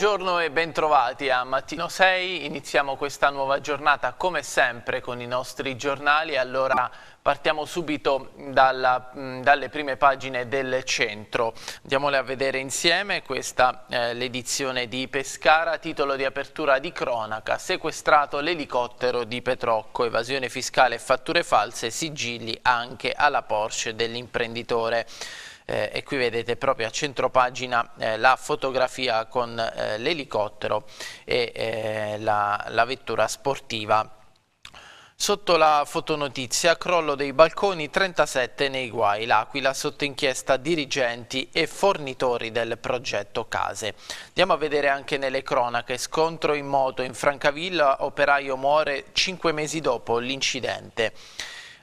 Buongiorno e bentrovati a Mattino 6, iniziamo questa nuova giornata come sempre con i nostri giornali, allora partiamo subito dalla, dalle prime pagine del centro, andiamole a vedere insieme, questa è eh, l'edizione di Pescara, titolo di apertura di cronaca, sequestrato l'elicottero di Petrocco, evasione fiscale e fatture false, sigilli anche alla Porsche dell'imprenditore eh, e qui vedete proprio a centro pagina eh, la fotografia con eh, l'elicottero e eh, la, la vettura sportiva. Sotto la fotonotizia, crollo dei balconi 37 nei guai, l'Aquila sotto inchiesta dirigenti e fornitori del progetto Case. Andiamo a vedere anche nelle cronache, scontro in moto in Francavilla, operaio muore 5 mesi dopo l'incidente.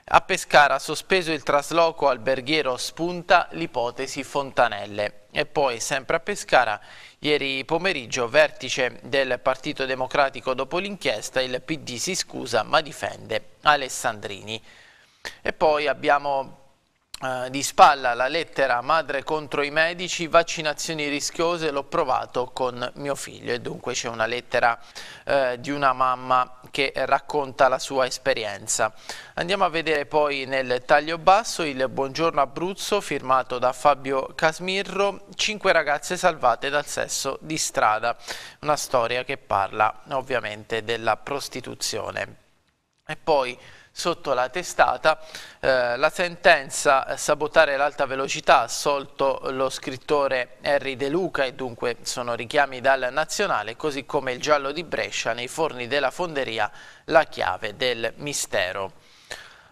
A Pescara sospeso il trasloco alberghiero spunta l'ipotesi Fontanelle. E poi, sempre a Pescara, ieri pomeriggio, vertice del Partito Democratico dopo l'inchiesta, il PD si scusa ma difende Alessandrini. E poi abbiamo eh, di spalla la lettera madre contro i medici, vaccinazioni rischiose, l'ho provato con mio figlio e dunque c'è una lettera uh, di una mamma che racconta la sua esperienza. Andiamo a vedere poi nel taglio basso il Buongiorno Abruzzo firmato da Fabio Casmirro, cinque ragazze salvate dal sesso di strada, una storia che parla ovviamente della prostituzione. E poi sotto la testata eh, la sentenza eh, sabotare l'alta velocità assolto lo scrittore Henry De Luca e dunque sono richiami dal nazionale così come il giallo di Brescia nei forni della fonderia la chiave del mistero.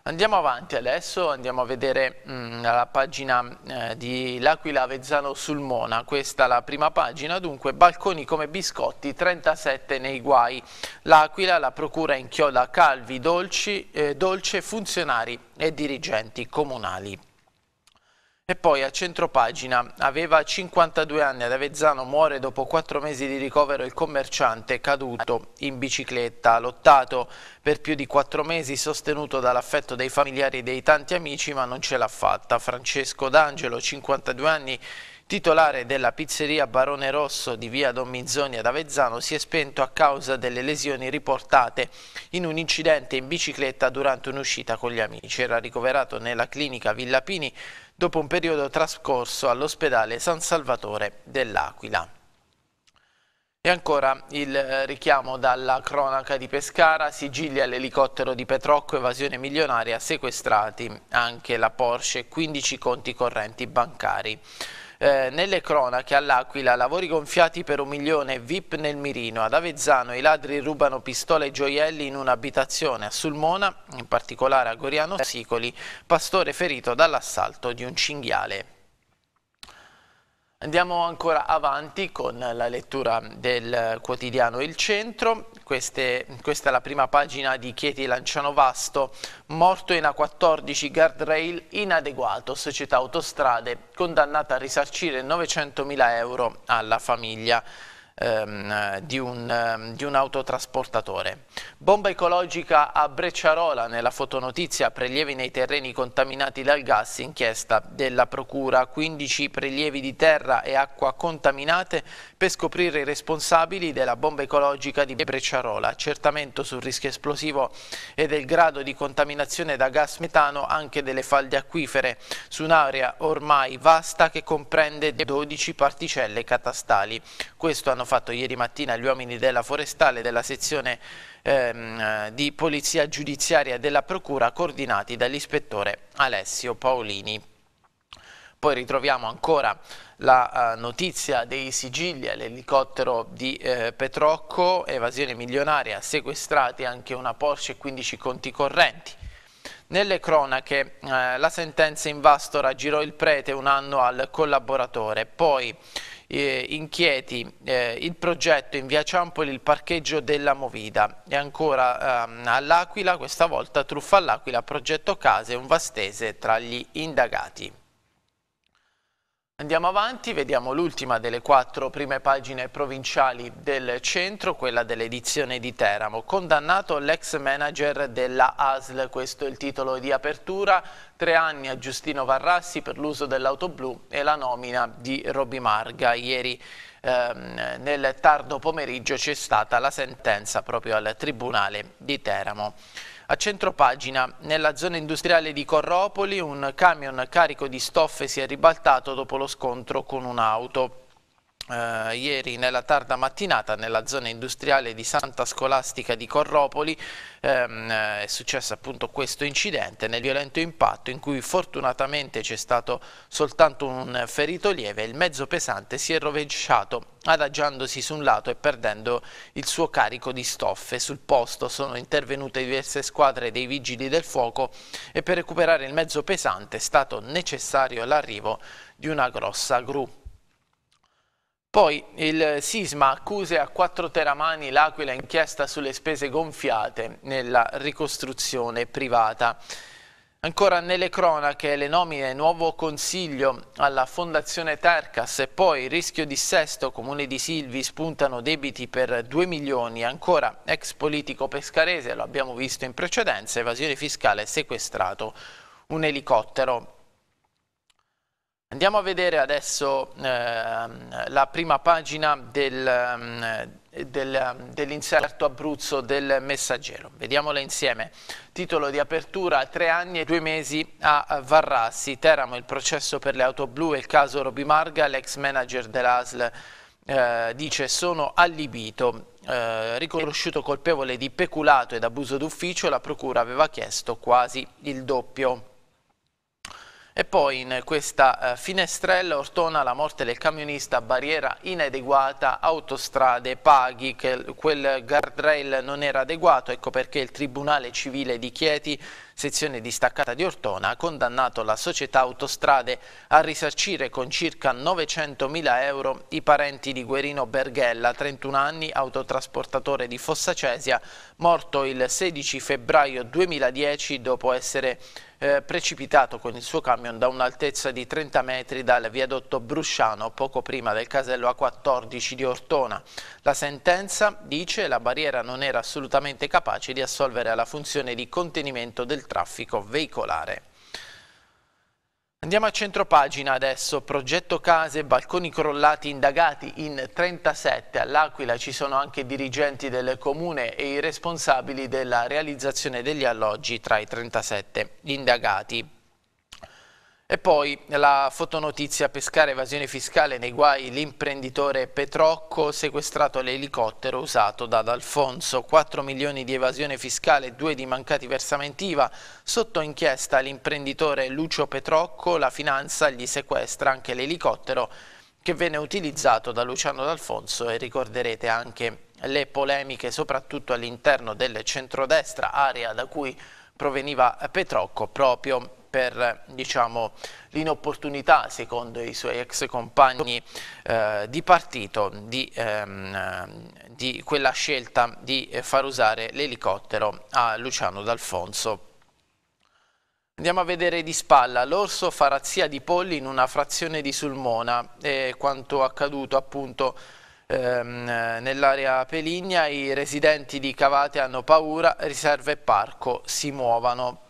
Andiamo avanti adesso, andiamo a vedere mh, mm, la pagina eh, di L'Aquila Avezzano Sulmona, questa è la prima pagina, dunque balconi come biscotti, 37 nei guai, L'Aquila, la procura inchioda calvi, dolci, eh, dolce, funzionari e dirigenti comunali. E poi a centropagina aveva 52 anni ad Avezzano, muore dopo 4 mesi di ricovero il commerciante caduto in bicicletta, ha lottato per più di 4 mesi sostenuto dall'affetto dei familiari e dei tanti amici ma non ce l'ha fatta. Francesco D'Angelo, 52 anni, titolare della pizzeria Barone Rosso di via Don Minzoni ad Avezzano, si è spento a causa delle lesioni riportate in un incidente in bicicletta durante un'uscita con gli amici. Era ricoverato nella clinica Villapini dopo un periodo trascorso all'ospedale San Salvatore dell'Aquila. E ancora il eh, richiamo dalla cronaca di Pescara, sigilia l'elicottero di Petrocco, evasione milionaria, sequestrati anche la Porsche, e 15 conti correnti bancari eh, nelle cronache all'Aquila lavori gonfiati per un milione, VIP nel mirino, ad Avezzano i ladri rubano pistole e gioielli in un'abitazione, a Sulmona, in particolare a Goriano Sicoli, pastore ferito dall'assalto di un cinghiale. Andiamo ancora avanti con la lettura del quotidiano Il Centro. Queste, questa è la prima pagina di Chieti Lanciano Vasto. Morto in A14 guardrail inadeguato, società autostrade condannata a risarcire 900.000 euro alla famiglia. Ehm, di, un, ehm, di, un, autotrasportatore. Bomba ecologica a Brecciarola nella fotonotizia, prelievi nei terreni contaminati dal gas, inchiesta della Procura, 15 prelievi di terra e acqua contaminate per scoprire i responsabili della bomba ecologica di Brecciarola, accertamento sul rischio esplosivo e del grado di contaminazione da gas metano anche delle falde acquifere su un'area ormai vasta che comprende 12 particelle catastali. Questo hanno hanno fatto ieri mattina gli uomini della Forestale della sezione ehm, di Polizia Giudiziaria della Procura coordinati dall'ispettore Alessio Paolini. Poi ritroviamo ancora la uh, notizia dei sigilli all'elicottero di eh, Petrocco, evasione milionaria, sequestrati anche una Porsche e 15 conti correnti. Nelle cronache eh, la sentenza in Vastora girò il prete un anno al collaboratore, poi eh, inchieti eh, il progetto in via Ciampoli il parcheggio della Movida e ancora ehm, all'Aquila questa volta truffa all'Aquila progetto case un vastese tra gli indagati Andiamo avanti, vediamo l'ultima delle quattro prime pagine provinciali del centro, quella dell'edizione di Teramo. Condannato l'ex manager della ASL, questo è il titolo di apertura, tre anni a Giustino Varrassi per l'uso dell'auto blu e la nomina di Roby Marga. Ieri ehm, nel tardo pomeriggio c'è stata la sentenza proprio al Tribunale di Teramo. A centropagina, nella zona industriale di Corropoli, un camion carico di stoffe si è ribaltato dopo lo scontro con un'auto. Uh, ieri nella tarda mattinata nella zona industriale di Santa Scolastica di Corropoli ehm, eh, è successo appunto questo incidente nel violento impatto in cui fortunatamente c'è stato soltanto un ferito lieve il mezzo pesante si è rovesciato adagiandosi su un lato e perdendo il suo carico di stoffe. Sul posto sono intervenute diverse squadre dei vigili del fuoco e per recuperare il mezzo pesante è stato necessario l'arrivo di una grossa gru. Poi il sisma accuse a quattro teramani l'Aquila inchiesta sulle spese gonfiate nella ricostruzione privata. Ancora nelle cronache le nomine nuovo consiglio alla Fondazione Tercas e poi rischio di sesto comune di Silvi spuntano debiti per 2 milioni. Ancora ex politico pescarese, lo abbiamo visto in precedenza, evasione fiscale sequestrato un elicottero. Andiamo a vedere adesso eh, la prima pagina del, ehm, del, dell'inserto Abruzzo del Messaggero. Vediamola insieme. Titolo di apertura, tre anni e due mesi a Varrassi, Teramo, il processo per le auto blu e il caso Roby Marga, l'ex manager dell'ASL eh, dice sono allibito. Eh, riconosciuto colpevole di peculato ed abuso d'ufficio, la procura aveva chiesto quasi il doppio. E poi in questa eh, finestrella Ortona la morte del camionista, barriera inadeguata, autostrade, paghi, quel guardrail non era adeguato, ecco perché il Tribunale Civile di Chieti sezione distaccata di Ortona, ha condannato la società Autostrade a risarcire con circa 900.000 euro i parenti di Guerino Berghella, 31 anni, autotrasportatore di Fossacesia, morto il 16 febbraio 2010 dopo essere eh, precipitato con il suo camion da un'altezza di 30 metri dal viadotto Brusciano poco prima del casello A14 di Ortona. La sentenza dice la barriera non era assolutamente capace di assolvere alla funzione di contenimento del traffico veicolare. Andiamo a centro pagina adesso, progetto case, balconi crollati indagati in 37. All'Aquila ci sono anche dirigenti del comune e i responsabili della realizzazione degli alloggi tra i 37 indagati. E poi la fotonotizia pescare evasione fiscale nei guai l'imprenditore Petrocco sequestrato l'elicottero usato da D'Alfonso. 4 milioni di evasione fiscale, 2 di mancati versamenti IVA. Sotto inchiesta l'imprenditore Lucio Petrocco, la finanza gli sequestra anche l'elicottero che venne utilizzato da Luciano D'Alfonso e ricorderete anche le polemiche soprattutto all'interno del centrodestra, area da cui proveniva Petrocco proprio per diciamo, l'inopportunità, secondo i suoi ex compagni eh, di partito, di, ehm, di quella scelta di far usare l'elicottero a Luciano D'Alfonso. Andiamo a vedere di spalla, l'orso fa razzia di polli in una frazione di Sulmona, e quanto accaduto appunto ehm, nell'area Peligna, i residenti di Cavate hanno paura, riserve e parco si muovano.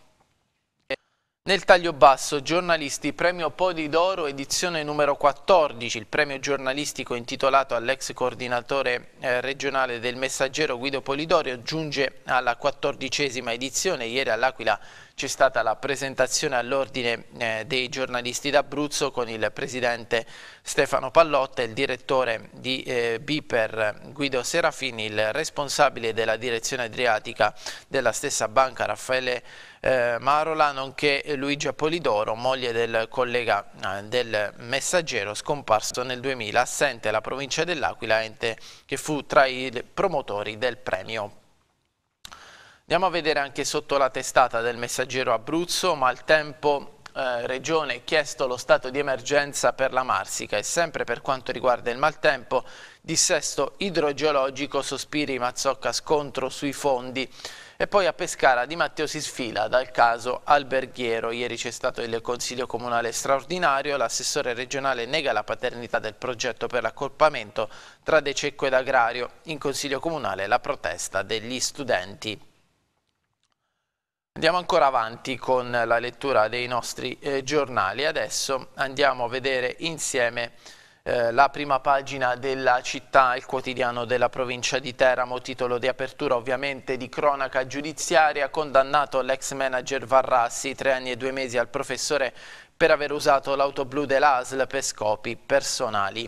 Nel taglio basso, giornalisti, premio Podi d'Oro, edizione numero 14, il premio giornalistico intitolato all'ex coordinatore eh, regionale del Messaggero Guido Polidorio giunge alla quattordicesima edizione, ieri all'Aquila c'è stata la presentazione all'ordine eh, dei giornalisti d'Abruzzo con il presidente Stefano Pallotta, il direttore di eh, Biper Guido Serafini, il responsabile della direzione adriatica della stessa banca Raffaele eh, Marola, nonché Luigia Polidoro, moglie del collega eh, del Messaggero scomparso nel 2000, assente la provincia dell'Aquila, ente che fu tra i promotori del premio. Andiamo a vedere anche sotto la testata del Messaggero Abruzzo, maltempo eh, regione chiesto lo stato di emergenza per la Marsica e sempre per quanto riguarda il maltempo, dissesto idrogeologico, sospiri Mazzocca scontro sui fondi. E poi a Pescara Di Matteo si sfila dal caso alberghiero. Ieri c'è stato il Consiglio Comunale straordinario, l'assessore regionale nega la paternità del progetto per l'accorpamento tra De Cecco ed Agrario. In Consiglio Comunale la protesta degli studenti. Andiamo ancora avanti con la lettura dei nostri eh, giornali. Adesso andiamo a vedere insieme eh, la prima pagina della città, il quotidiano della provincia di Teramo, titolo di apertura ovviamente di cronaca giudiziaria, condannato l'ex manager Varrassi, tre anni e due mesi al professore per aver usato l'auto blu dell'ASL per scopi personali.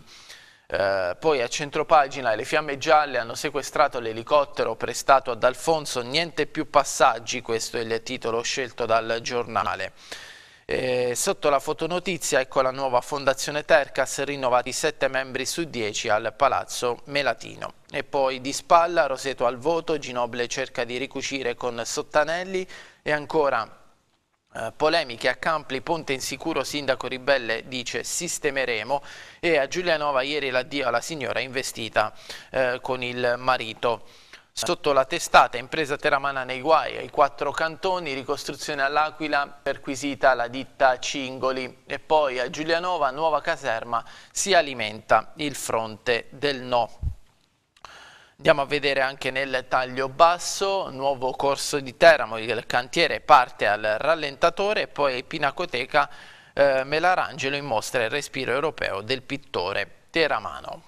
Eh, poi a centropagina le fiamme gialle hanno sequestrato l'elicottero prestato ad Alfonso Niente più passaggi, questo è il titolo scelto dal giornale. Eh, sotto la fotonotizia ecco la nuova Fondazione Tercas rinnovati 7 membri su 10 al Palazzo Melatino. E poi di spalla Roseto al voto, Ginoble cerca di ricucire con Sottanelli e ancora eh, polemiche a Campli, Ponte insicuro, sindaco ribelle dice sistemeremo e a Giulianova ieri l'addio alla signora investita eh, con il marito. Sotto la testata impresa teramana nei guai, ai quattro cantoni, ricostruzione all'Aquila, perquisita la ditta Cingoli e poi a Giulianova, nuova caserma, si alimenta il fronte del no. Andiamo a vedere anche nel taglio basso, nuovo corso di Teramo, il cantiere parte al rallentatore e poi Pinacoteca eh, Melarangelo in mostra il respiro europeo del pittore teramano.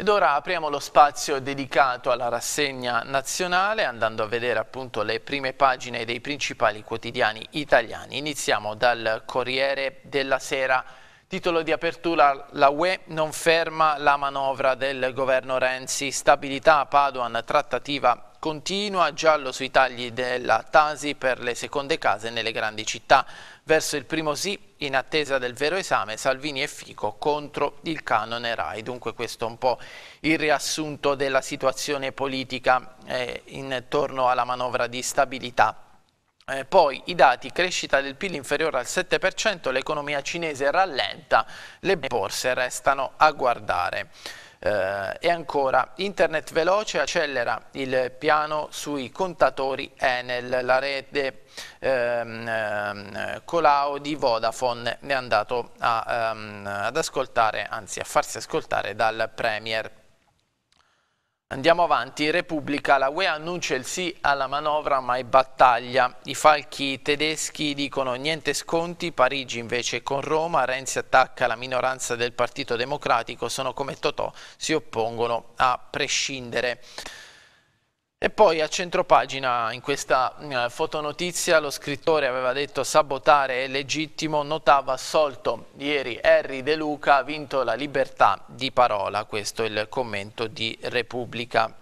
Ed ora apriamo lo spazio dedicato alla rassegna nazionale andando a vedere appunto le prime pagine dei principali quotidiani italiani. Iniziamo dal Corriere della Sera. Titolo di apertura, la UE non ferma la manovra del governo Renzi, stabilità a Paduan, trattativa continua, giallo sui tagli della Tasi per le seconde case nelle grandi città verso il primo sì in attesa del vero esame Salvini e Fico contro il canone RAI. Dunque questo è un po' il riassunto della situazione politica eh, intorno alla manovra di stabilità. Eh, poi i dati, crescita del PIL inferiore al 7%, l'economia cinese rallenta, le borse restano a guardare. Eh, e ancora, internet veloce accelera il piano sui contatori Enel, la rete ehm, ehm Colau di Vodafone ne è andato a, ehm, ad ascoltare, anzi a farsi ascoltare dal Premier. Andiamo avanti, Repubblica, la UE annuncia il sì alla manovra ma è battaglia. I falchi tedeschi dicono niente sconti, Parigi invece con Roma, Renzi attacca la minoranza del Partito Democratico, sono come Totò, si oppongono a prescindere. E poi a centropagina in questa eh, fotonotizia lo scrittore aveva detto sabotare è legittimo, notava assolto ieri Harry De Luca ha vinto la libertà di parola, questo è il commento di Repubblica.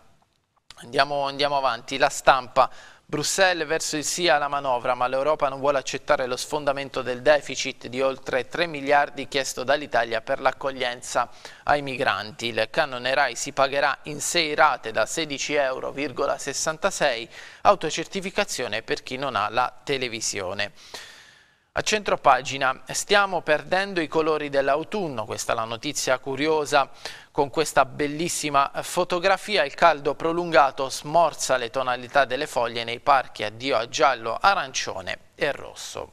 Andiamo, andiamo avanti, la stampa Bruxelles verso il sì alla manovra, ma l'Europa non vuole accettare lo sfondamento del deficit di oltre 3 miliardi chiesto dall'Italia per l'accoglienza ai migranti. Il canone RAI si pagherà in 6 rate da 16,66 euro, autocertificazione per chi non ha la televisione. A centro pagina, stiamo perdendo i colori dell'autunno, questa è la notizia curiosa con questa bellissima eh, fotografia. Il caldo prolungato smorza le tonalità delle foglie nei parchi, addio a giallo, arancione e rosso.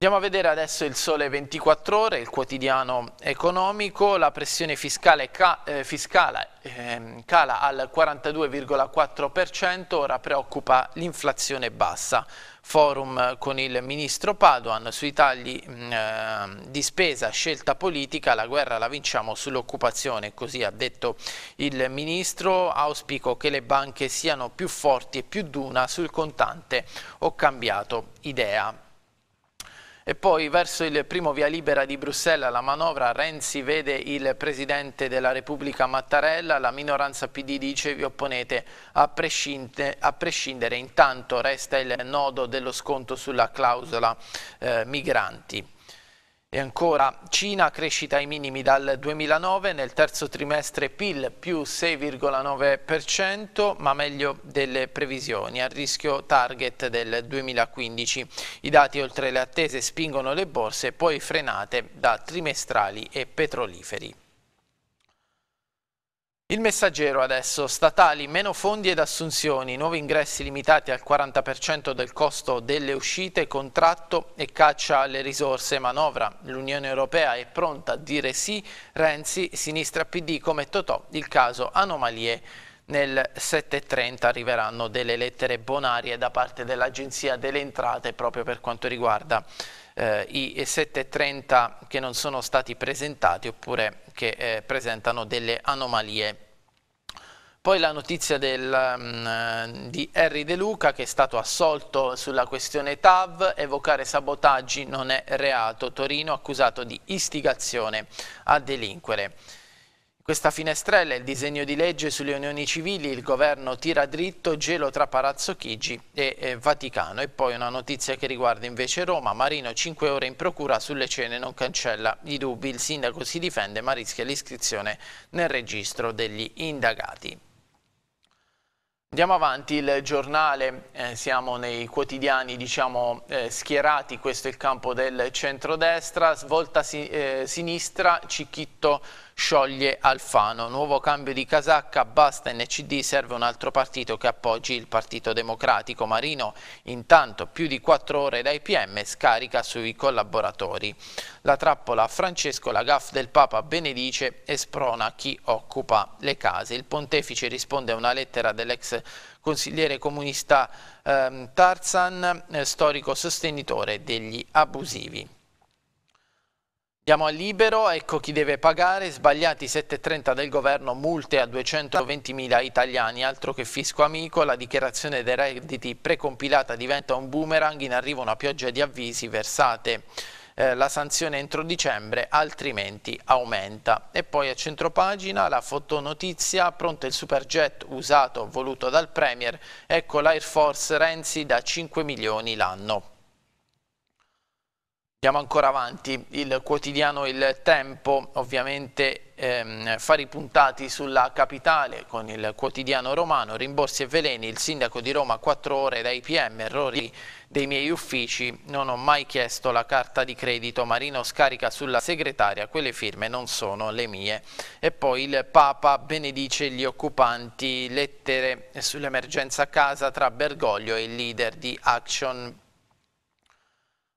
Andiamo a vedere adesso il Sole 24 Ore, il quotidiano economico. La pressione fiscale, ca eh, fiscale eh, cala al 42,4%, ora preoccupa l'inflazione bassa forum con il ministro Paduan sui tagli mh, mm, eh, di spesa, scelta politica, la guerra la vinciamo sull'occupazione, così ha detto il ministro, auspico che le banche siano più forti e più d'una sul contante, ho cambiato idea. E poi verso il primo via libera di Bruxelles alla manovra Renzi vede il Presidente della Repubblica Mattarella, la minoranza PD dice vi opponete a prescindere, a prescindere. intanto resta il nodo dello sconto sulla clausola eh, migranti. E ancora Cina, crescita ai minimi dal 2009, nel terzo trimestre PIL più 6,9%, ma meglio delle previsioni, a rischio target del 2015. I dati oltre le attese spingono le borse, poi frenate da trimestrali e petroliferi. Il messaggero adesso, statali, meno fondi ed assunzioni, nuovi ingressi limitati al 40% del costo delle uscite, contratto e caccia alle risorse, manovra. L'Unione Europea è pronta a dire sì, Renzi, sinistra PD come Totò, il caso anomalie. Nel 7.30 arriveranno delle lettere bonarie da parte dell'Agenzia delle Entrate proprio per quanto riguarda eh, i 730 che non sono stati presentati oppure che eh, presentano delle anomalie. Poi la notizia del, um, di Harry De Luca che è stato assolto sulla questione TAV, evocare sabotaggi non è reato, Torino accusato di istigazione a delinquere. Questa finestrella è il disegno di legge sulle unioni civili, il governo tira dritto, gelo tra Palazzo Chigi e Vaticano. E poi una notizia che riguarda invece Roma, Marino 5 ore in procura sulle cene non cancella i dubbi, il sindaco si difende ma rischia l'iscrizione nel registro degli indagati. Andiamo avanti, il giornale, eh, siamo nei quotidiani diciamo, eh, schierati, questo è il campo del centrodestra, svolta si, eh, sinistra, Cicchitto scioglie Alfano, nuovo cambio di casacca, basta NCD, serve un altro partito che appoggi il Partito Democratico. Marino intanto più di quattro ore dai PM scarica sui collaboratori. La trappola a Francesco, la gaff del Papa benedice e sprona chi occupa le case. Il pontefice risponde a una lettera dell'ex consigliere comunista ehm, Tarzan, eh, storico sostenitore degli abusivi. Diamo a libero, ecco chi deve pagare, sbagliati 7,30 del governo, multe a 220.000 italiani, altro che fisco amico, la dichiarazione dei redditi precompilata diventa un boomerang, in arrivo una pioggia di avvisi versate. Eh, la sanzione entro dicembre, altrimenti aumenta. E poi a centropagina la fotonotizia, pronto il superjet usato, voluto dal Premier, ecco l'Air Force Renzi da 5 milioni l'anno. Andiamo ancora avanti, il quotidiano Il Tempo ovviamente ehm, fa puntati sulla capitale con il quotidiano romano, rimborsi e veleni, il sindaco di Roma 4 ore dai PM, errori dei miei uffici, non ho mai chiesto la carta di credito, Marino scarica sulla segretaria, quelle firme non sono le mie. E poi il Papa benedice gli occupanti, lettere sull'emergenza casa tra Bergoglio e il leader di Action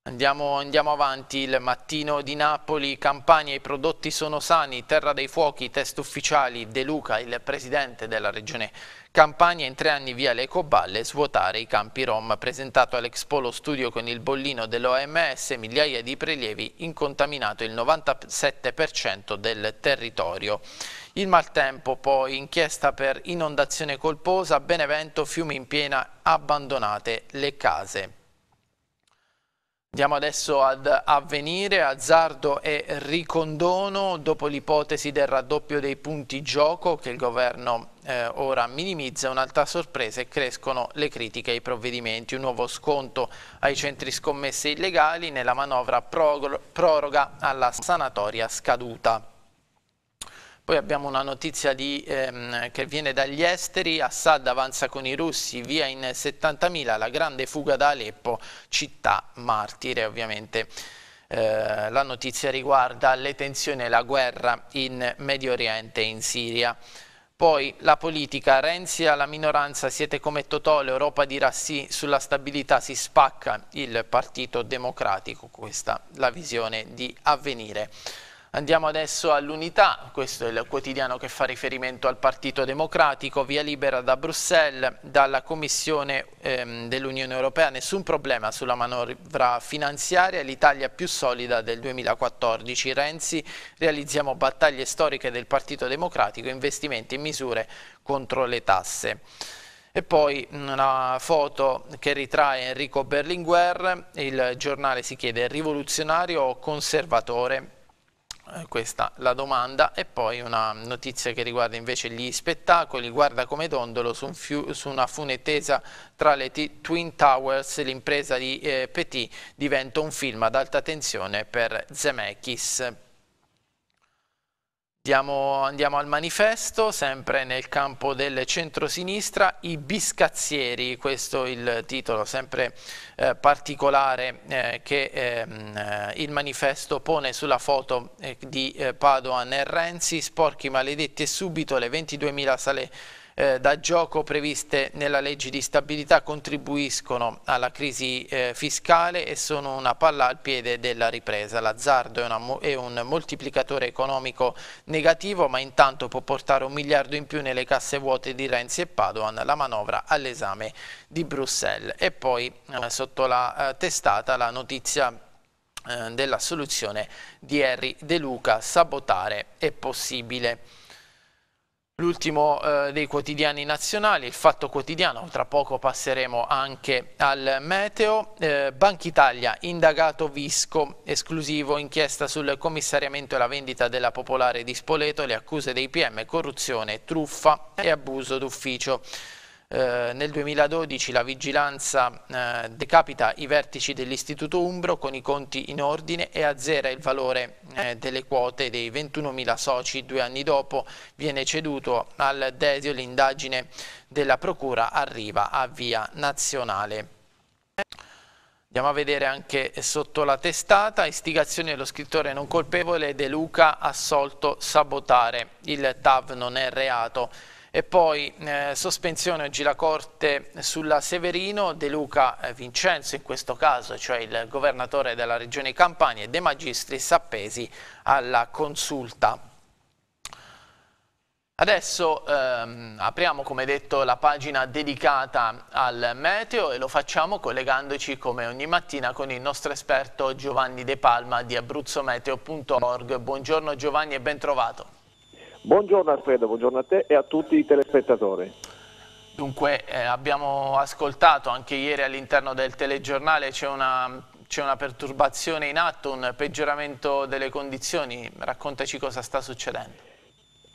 Andiamo, andiamo, avanti, il mattino di Napoli, Campania, i prodotti sono sani, Terra dei Fuochi, test ufficiali, De Luca, il presidente della regione Campania, in tre anni via le Coballe, svuotare i campi Rom, presentato all'Expo lo studio con il bollino dell'OMS, migliaia di prelievi, incontaminato il 97% del territorio. Il maltempo poi, inchiesta per inondazione colposa, Benevento, fiumi in piena, abbandonate le case. Andiamo adesso ad avvenire, azzardo e ricondono dopo l'ipotesi del raddoppio dei punti gioco che il governo eh, ora minimizza un'altra sorpresa e crescono le critiche ai provvedimenti. Un nuovo sconto ai centri scommesse illegali nella manovra proroga alla sanatoria scaduta. Poi abbiamo una notizia di, ehm, che viene dagli esteri, Assad avanza con i russi, via in 70.000, la grande fuga da Aleppo, città martire ovviamente. Eh, la notizia riguarda le tensioni e la guerra in Medio Oriente e in Siria. Poi la politica, Renzi alla minoranza, siete come Totò, l'Europa dirà sì, sulla stabilità si spacca il Partito Democratico, questa è la visione di avvenire. Andiamo adesso all'Unità, questo è il quotidiano che fa riferimento al Partito Democratico, via libera da Bruxelles, dalla Commissione ehm, dell'Unione Europea, nessun problema sulla manovra finanziaria, l'Italia più solida del 2014, Renzi, realizziamo battaglie storiche del Partito Democratico, investimenti e misure contro le tasse. E poi una foto che ritrae Enrico Berlinguer, il giornale si chiede rivoluzionario o conservatore? Eh, questa la domanda e poi una notizia che riguarda invece gli spettacoli guarda come dondolo su, un fiu, su una funetesa tra le T Twin Towers l'impresa di eh, Petit diventa un film ad alta tensione per Zemeckis Andiamo, andiamo, al manifesto, sempre nel campo del centrosinistra, i biscazzieri, questo è il titolo sempre eh, particolare eh, che ehm, eh, il manifesto pone sulla foto eh, di eh, Padoan e Renzi, sporchi maledetti e subito le 22.000 sale eh, da gioco previste nella legge di stabilità contribuiscono alla crisi eh, fiscale e sono una palla al piede della ripresa. L'azzardo è, è, un moltiplicatore economico negativo ma intanto può portare un miliardo in più nelle casse vuote di Renzi e Padoan, la manovra all'esame di Bruxelles. E poi eh, sotto la eh, testata la notizia eh, della soluzione di Harry De Luca, sabotare è possibile. L'ultimo eh, dei quotidiani nazionali, il Fatto Quotidiano, tra poco passeremo anche al meteo. Eh, Banca Italia, indagato Visco, esclusivo inchiesta sul commissariamento e la vendita della Popolare di Spoleto, le accuse dei PM, corruzione, truffa e abuso d'ufficio. Eh, nel 2012 la vigilanza eh, decapita i vertici dell'Istituto Umbro con i conti in ordine e azzera il valore eh, delle quote dei 21.000 soci. Due anni dopo viene ceduto al Desio l'indagine della Procura arriva a via nazionale. Andiamo a vedere anche sotto la testata, istigazione dello scrittore non colpevole De Luca assolto sabotare, il TAV non è reato. E poi eh, sospensione oggi la Corte sulla Severino, De Luca eh, Vincenzo in questo caso, cioè il governatore della regione Campania e De Magistris appesi alla consulta. Adesso ehm, apriamo come detto la pagina dedicata al meteo e lo facciamo collegandoci come ogni mattina con il nostro esperto Giovanni De Palma di abruzzometeo.org. Buongiorno Giovanni e ben trovato. Buongiorno Alfredo, buongiorno a te e a tutti i telespettatori. Dunque eh, abbiamo ascoltato anche ieri all'interno del telegiornale c'è una, una, perturbazione in atto, un peggioramento delle condizioni, raccontaci cosa sta succedendo.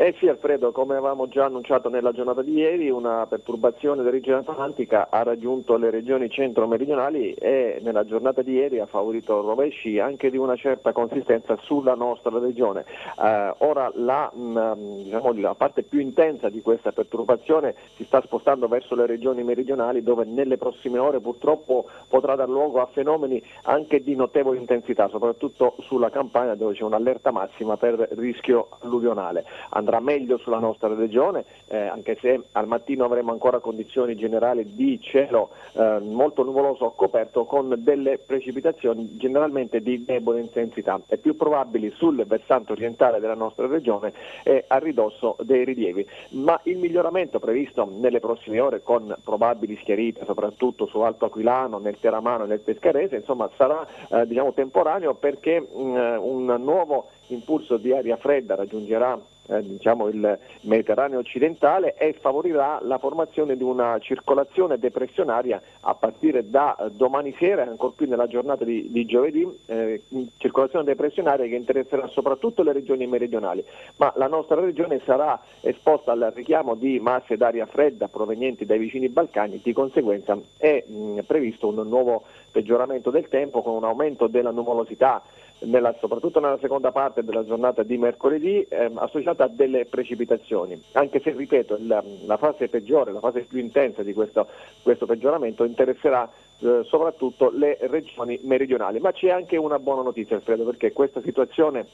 Eh sì Alfredo, come avevamo già annunciato nella giornata di ieri, una perturbazione di regione atlantica ha raggiunto le regioni centro-meridionali e nella giornata di ieri ha favorito rovesci anche di una certa consistenza sulla nostra regione. Eh, ora la, mh, mm, diciamo, la, parte più intensa di questa perturbazione si sta spostando verso le regioni meridionali dove nelle prossime ore purtroppo potrà dar luogo a fenomeni anche di notevole intensità, soprattutto sulla campagna dove c'è un'allerta massima per rischio alluvionale andrà meglio sulla nostra regione, eh, anche se al mattino avremo ancora condizioni generali di cielo eh, molto nuvoloso coperto con delle precipitazioni generalmente di debole intensità e più probabili sul versante orientale della nostra regione e a ridosso dei rilievi. Ma il miglioramento previsto nelle prossime ore con probabili schiarite soprattutto su Alto Aquilano, nel Teramano e nel Pescarese, insomma sarà eh, diciamo, temporaneo perché mh, mm, un nuovo impulso di aria fredda raggiungerà eh, diciamo il Mediterraneo occidentale e favorirà la formazione di una circolazione depressionaria a partire da eh, domani sera e ancor più nella giornata di, di giovedì, eh, circolazione depressionaria che interesserà soprattutto le regioni meridionali, ma la nostra regione sarà esposta al richiamo di masse d'aria fredda provenienti dai vicini Balcani, di conseguenza è mh, previsto un nuovo peggioramento del tempo con un aumento della nuvolosità nella, soprattutto nella seconda parte della giornata di mercoledì, ehm, associata a delle precipitazioni, anche se, ripeto, la, la fase peggiore, la fase più intensa di questo, questo peggioramento interesserà eh, soprattutto le regioni meridionali. Ma c'è anche una buona notizia Alfredo perché questa situazione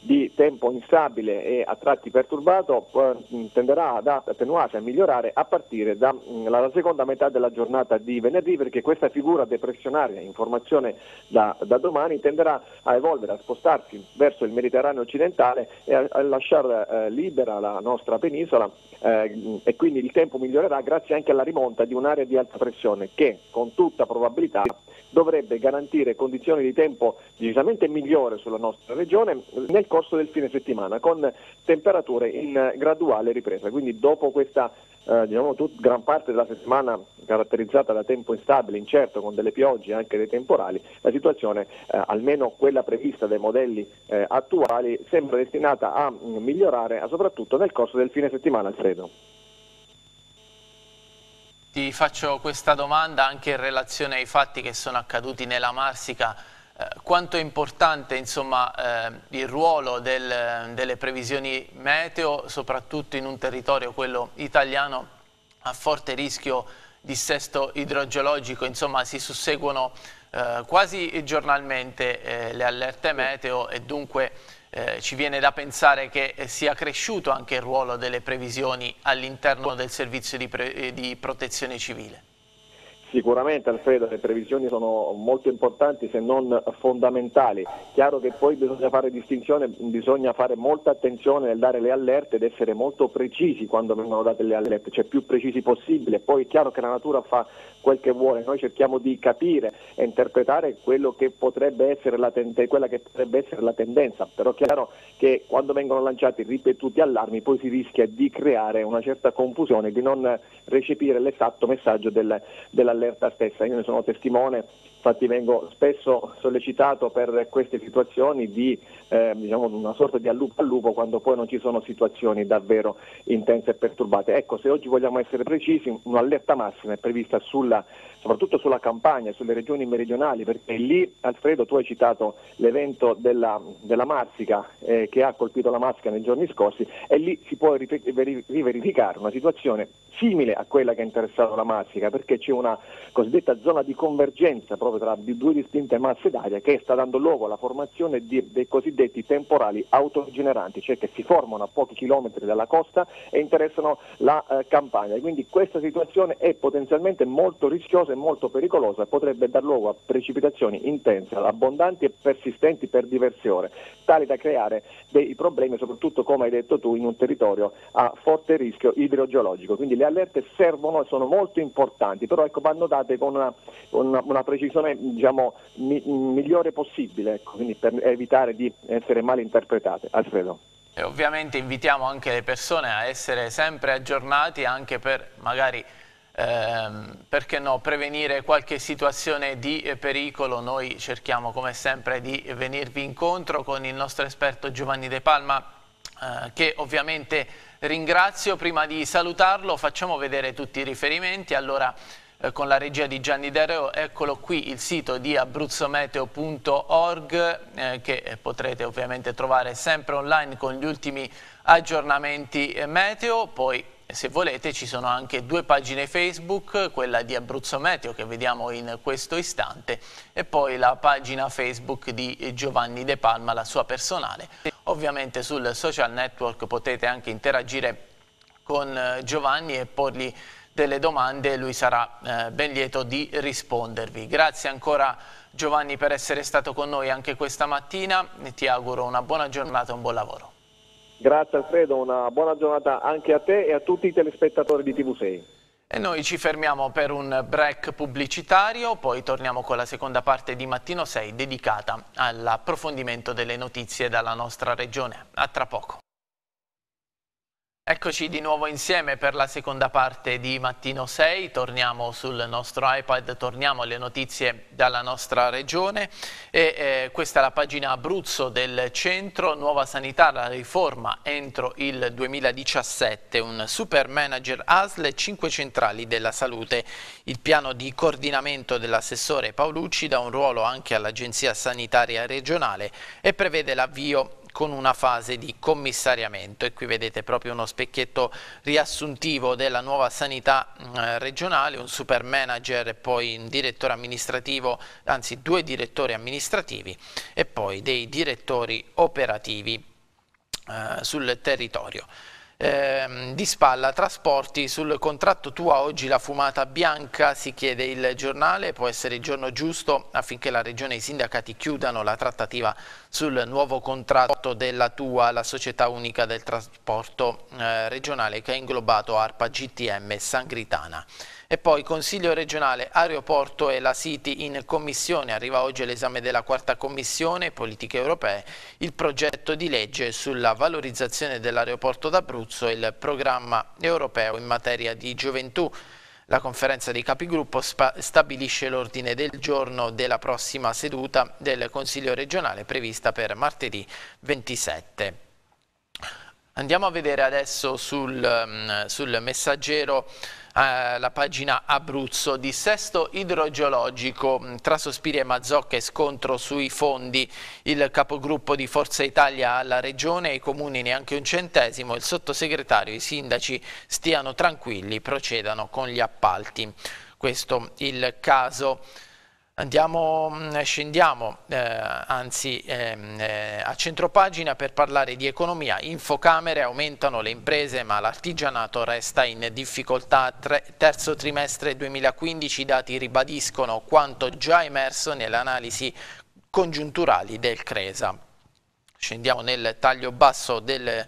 di tempo instabile e a tratti perturbato eh, tenderà ad attenuarsi, a migliorare a partire dalla mm, seconda metà della giornata di venerdì perché questa figura depressionaria in formazione da, da domani tenderà a evolvere, a spostarsi verso il Mediterraneo occidentale e a, a lasciare eh, libera la nostra penisola eh, e quindi il tempo migliorerà grazie anche alla rimonta di un'area di alta pressione che con tutta probabilità dovrebbe garantire condizioni di tempo decisamente migliore sulla nostra regione nel corso del fine settimana con temperature in graduale ripresa. Quindi dopo questa eh, diciamo, tut- gran parte della settimana caratterizzata da tempo instabile, incerto, con delle piogge e anche dei temporali, la situazione, eh, almeno quella prevista dai modelli eh, attuali, sembra destinata a mm, migliorare, soprattutto nel corso del fine settimana, Alfredo. Ti faccio questa domanda anche in relazione ai fatti che sono accaduti nella Marsica eh, quanto è importante insomma, eh, il ruolo del, delle previsioni meteo, soprattutto in un territorio, quello italiano, a forte rischio di sesto idrogeologico, insomma si susseguono eh, quasi giornalmente eh, le allerte meteo e dunque eh, ci viene da pensare che eh, sia cresciuto anche il ruolo delle previsioni all'interno del servizio di, di protezione civile. Sicuramente Alfredo le previsioni sono molto importanti se non fondamentali, chiaro che poi bisogna fare distinzione, bisogna fare molta attenzione nel dare le allerte ed essere molto precisi quando vengono date le allerte, cioè più precisi possibile, poi è chiaro che la natura fa quel che vuole, noi cerchiamo di capire e interpretare che tende- quella che potrebbe essere la tendenza, però è chiaro che quando vengono lanciati ripetuti allarmi poi si rischia di creare una certa confusione, di non recepire l'esatto messaggio del- dell'allerta stessa. Io ne sono testimone infatti vengo spesso sollecitato per queste situazioni di eh, diciamo, una sorta di allupo al lupo quando poi non ci sono situazioni davvero intense e perturbate. Ecco, se oggi vogliamo essere precisi, un'allerta massima è prevista sulla, soprattutto sulla campagna, sulle regioni meridionali, perché lì, Alfredo, tu hai citato l'evento della, della Marsica eh, che ha colpito la Marsica nei giorni scorsi e lì si può riverificare una situazione simile a quella che ha interessato la Marsica, perché c'è una cosiddetta zona di convergenza proprio proprio tra due distinte masse d'aria che sta dando luogo alla formazione di, dei cosiddetti temporali autogeneranti, cioè che si formano a pochi chilometri dalla costa e interessano la eh, campagna. Quindi questa situazione è potenzialmente molto rischiosa e molto pericolosa, e potrebbe dar luogo a precipitazioni intense, abbondanti e persistenti per diverse ore, tali da creare dei problemi, soprattutto come hai detto tu, in un territorio a forte rischio idrogeologico. Quindi le allerte servono e sono molto importanti, però ecco, vanno date con una, una, una precisione situazione diciamo, mi- migliore possibile, ecco, per evitare di essere mal interpretate. Alfredo. E ovviamente invitiamo anche le persone a essere sempre aggiornati anche per magari ehm, perché no, prevenire qualche situazione di pericolo. Noi cerchiamo come sempre di venirvi incontro con il nostro esperto Giovanni De Palma eh, che ovviamente ringrazio. Prima di salutarlo facciamo vedere tutti i riferimenti. Allora, eh, con la regia di Gianni Dereo. Eccolo qui il sito di abruzzometeo.org eh, che eh, potrete ovviamente trovare sempre online con gli ultimi aggiornamenti eh, meteo. Poi se volete ci sono anche due pagine Facebook, quella di Abruzzo Meteo che vediamo in questo istante e poi la pagina Facebook di Giovanni De Palma, la sua personale. Ovviamente sul social network potete anche interagire con Giovanni e porgli tutte le domande e lui sarà eh, ben lieto di rispondervi. Grazie ancora Giovanni per essere stato con noi anche questa mattina e ti auguro una buona giornata e un buon lavoro. Grazie Alfredo, una buona giornata anche a te e a tutti i telespettatori di TV6. E noi ci fermiamo per un break pubblicitario, poi torniamo con la seconda parte di Mattino 6 dedicata all'approfondimento delle notizie dalla nostra regione. A tra poco. Eccoci di nuovo insieme per la seconda parte di Mattino 6, torniamo sul nostro iPad, torniamo alle notizie dalla nostra regione e eh, questa è la pagina Abruzzo del centro, nuova sanità, la riforma entro il 2017, un super manager ASL, e 5 centrali della salute, il piano di coordinamento dell'assessore Paolucci dà un ruolo anche all'agenzia sanitaria regionale e prevede l'avvio con una fase di commissariamento e qui vedete proprio uno specchietto riassuntivo della nuova sanità mm, regionale, un super manager e poi un direttore amministrativo, anzi due direttori amministrativi e poi dei direttori operativi eh, sul territorio. Eh, di spalla trasporti sul contratto tua oggi la fumata bianca si chiede il giornale può essere il giorno giusto affinché la regione e i sindacati chiudano la trattativa sul nuovo contratto della TUA, la società unica del trasporto eh, regionale che ha inglobato ARPA, GTM Sangritana. E poi Consiglio regionale, aeroporto e la City in commissione. Arriva oggi l'esame della quarta commissione, politiche europee, il progetto di legge sulla valorizzazione dell'aeroporto d'Abruzzo e il programma europeo in materia di gioventù. La conferenza dei capigruppo stabilisce l'ordine del giorno della prossima seduta del Consiglio regionale prevista per martedì 27. Andiamo a vedere adesso sul, mm, sul messaggero eh, la pagina Abruzzo, dissesto idrogeologico mm, tra sospiri e mazzocche scontro sui fondi, il capogruppo di Forza Italia alla regione e i comuni neanche un centesimo, il sottosegretario e i sindaci stiano tranquilli, procedano con gli appalti. Questo il caso. Andiamo, mm, scendiamo eh, anzi ehm, eh, a centropagina per parlare di economia. Infocamere aumentano le imprese ma l'artigianato resta in difficoltà. Tre, terzo trimestre 2015 i dati ribadiscono quanto già emerso nell'analisi congiunturali del Cresa. Scendiamo nel taglio basso del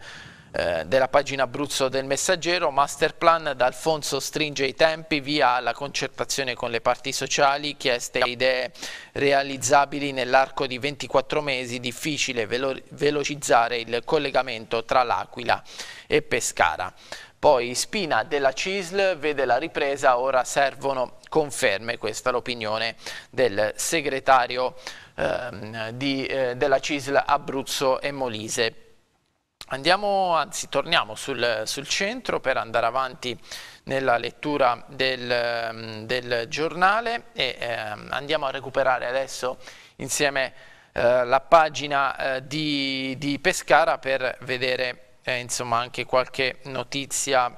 eh, della pagina Abruzzo del Messaggero, Masterplan d'Alfonso stringe i tempi via la concertazione con le parti sociali, chieste idee realizzabili nell'arco di 24 mesi, difficile velo velocizzare il collegamento tra l'Aquila e Pescara. Poi Spina della CISL vede la ripresa, ora servono conferme, questa è l'opinione del segretario eh, di, eh, della CISL Abruzzo e Molise. Andiamo, anzi torniamo sul, sul, centro per andare avanti nella lettura del, mm, del giornale e eh, andiamo a recuperare adesso insieme eh, la pagina eh, di, di, Pescara per vedere eh, insomma anche qualche notizia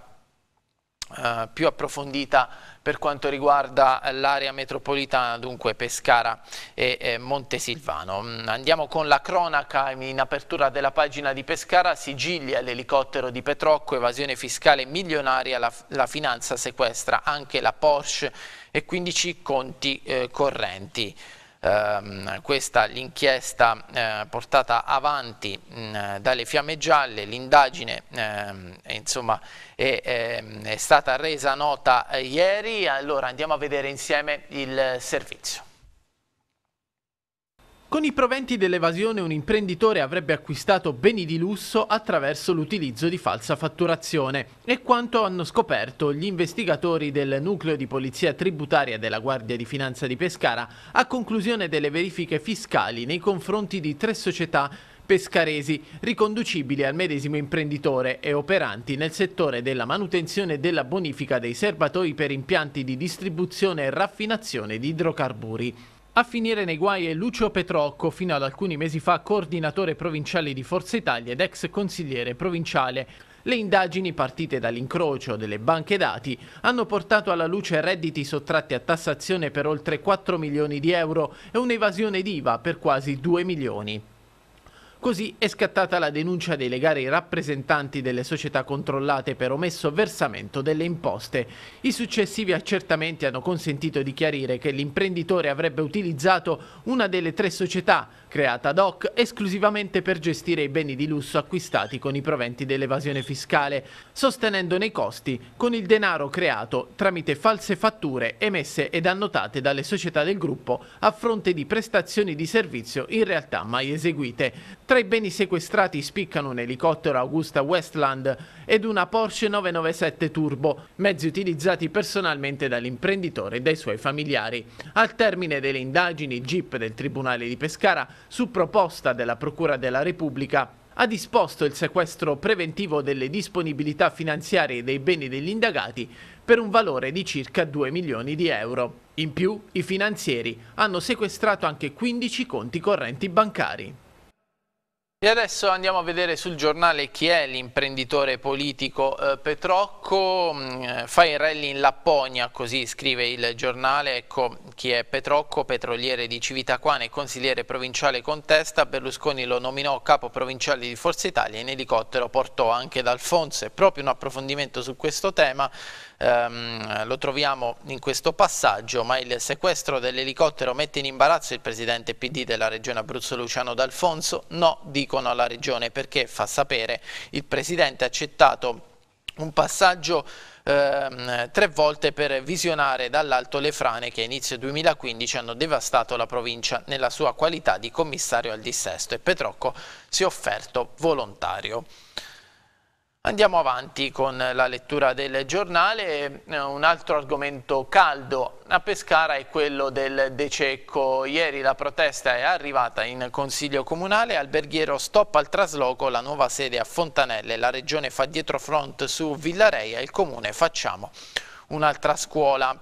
eh, più approfondita per quanto riguarda l'area metropolitana, dunque Pescara e Montesilvano. Mm, andiamo con la cronaca in apertura della pagina di Pescara, sigillia l'elicottero di Petrocco, evasione fiscale milionaria, la, la finanza sequestra anche la Porsche e 15 conti eh, correnti ehm, questa l'inchiesta eh, portata avanti mh, dalle Fiamme Gialle, l'indagine ehm, è, è, ehm, è stata resa nota eh, ieri, allora andiamo a vedere insieme il servizio. Con i proventi dell'evasione un imprenditore avrebbe acquistato beni di lusso attraverso l'utilizzo di falsa fatturazione. È quanto hanno scoperto gli investigatori del nucleo di polizia tributaria della Guardia di Finanza di Pescara a conclusione delle verifiche fiscali nei confronti di tre società pescaresi riconducibili al medesimo imprenditore e operanti nel settore della manutenzione e della bonifica dei serbatoi per impianti di distribuzione e raffinazione di idrocarburi. A finire nei guai è Lucio Petrocco, fino ad alcuni mesi fa coordinatore provinciale di Forza Italia ed ex consigliere provinciale. Le indagini partite dall'incrocio delle banche dati hanno portato alla luce redditi sottratti a tassazione per oltre 4 milioni di euro e un'evasione d'IVA per quasi 2 milioni. Così è scattata la denuncia dei legali rappresentanti delle società controllate per omesso versamento delle imposte. I successivi accertamenti hanno consentito di chiarire che l'imprenditore avrebbe utilizzato una delle tre società creata ad hoc esclusivamente per gestire i beni di lusso acquistati con i proventi dell'evasione fiscale, sostenendone i costi con il denaro creato tramite false fatture emesse ed annotate dalle società del gruppo a fronte di prestazioni di servizio in realtà mai eseguite. Tra i beni sequestrati spiccano un elicottero Augusta Westland ed una Porsche 997 Turbo, mezzi utilizzati personalmente dall'imprenditore e dai suoi familiari. Al termine delle indagini, il GIP del Tribunale di Pescara su proposta della Procura della Repubblica, ha disposto il sequestro preventivo delle disponibilità finanziarie dei beni degli indagati per un valore di circa 2 milioni di euro. In più, i finanzieri hanno sequestrato anche 15 conti correnti bancari. E adesso andiamo a vedere sul giornale chi è l'imprenditore politico eh, Petrocco, mh, mm, eh, fa il rally in Lapponia, così scrive il giornale, ecco chi è Petrocco, petroliere di Civitacquana e consigliere provinciale contesta, Berlusconi lo nominò capo provinciale di Forza Italia, in elicottero portò anche D'Alfonso e proprio un approfondimento su questo tema ehm, lo troviamo in questo passaggio, ma il sequestro dell'elicottero mette in imbarazzo il presidente PD della regione Abruzzo Luciano D'Alfonso, no dicono alla regione perché fa sapere il presidente ha accettato un passaggio ehm, tre volte per visionare dall'alto le frane che a inizio 2015 hanno devastato la provincia nella sua qualità di commissario al dissesto e Petrocco si è offerto volontario. Andiamo avanti con la lettura del giornale, eh, un altro argomento caldo a Pescara è quello del dececco. Ieri la protesta è arrivata in Consiglio Comunale, alberghiero stop al trasloco, la nuova sede a Fontanelle, la Regione fa dietro front su Villareia, il Comune facciamo un'altra scuola.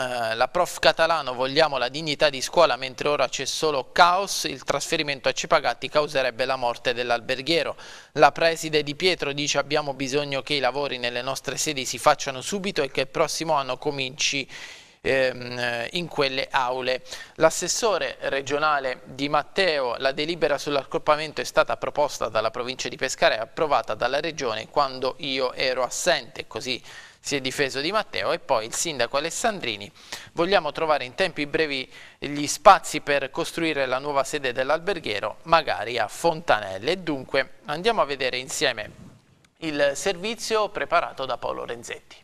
Eh, la prof Catalano vogliamo la dignità di scuola mentre ora c'è solo caos, il trasferimento a Cipagatti causerebbe la morte dell'alberghiero. La preside di Pietro dice abbiamo bisogno che i lavori nelle nostre sedi si facciano subito e che il prossimo anno cominci ehm, in quelle aule. L'assessore regionale Di Matteo, la delibera sull'accorpamento è stata proposta dalla provincia di Pescara e approvata dalla regione quando io ero assente, così si è difeso Di Matteo e poi il sindaco Alessandrini. Vogliamo trovare in tempi brevi gli spazi per costruire la nuova sede dell'alberghiero, magari a Fontanelle. Dunque andiamo a vedere insieme il servizio preparato da Paolo Renzetti.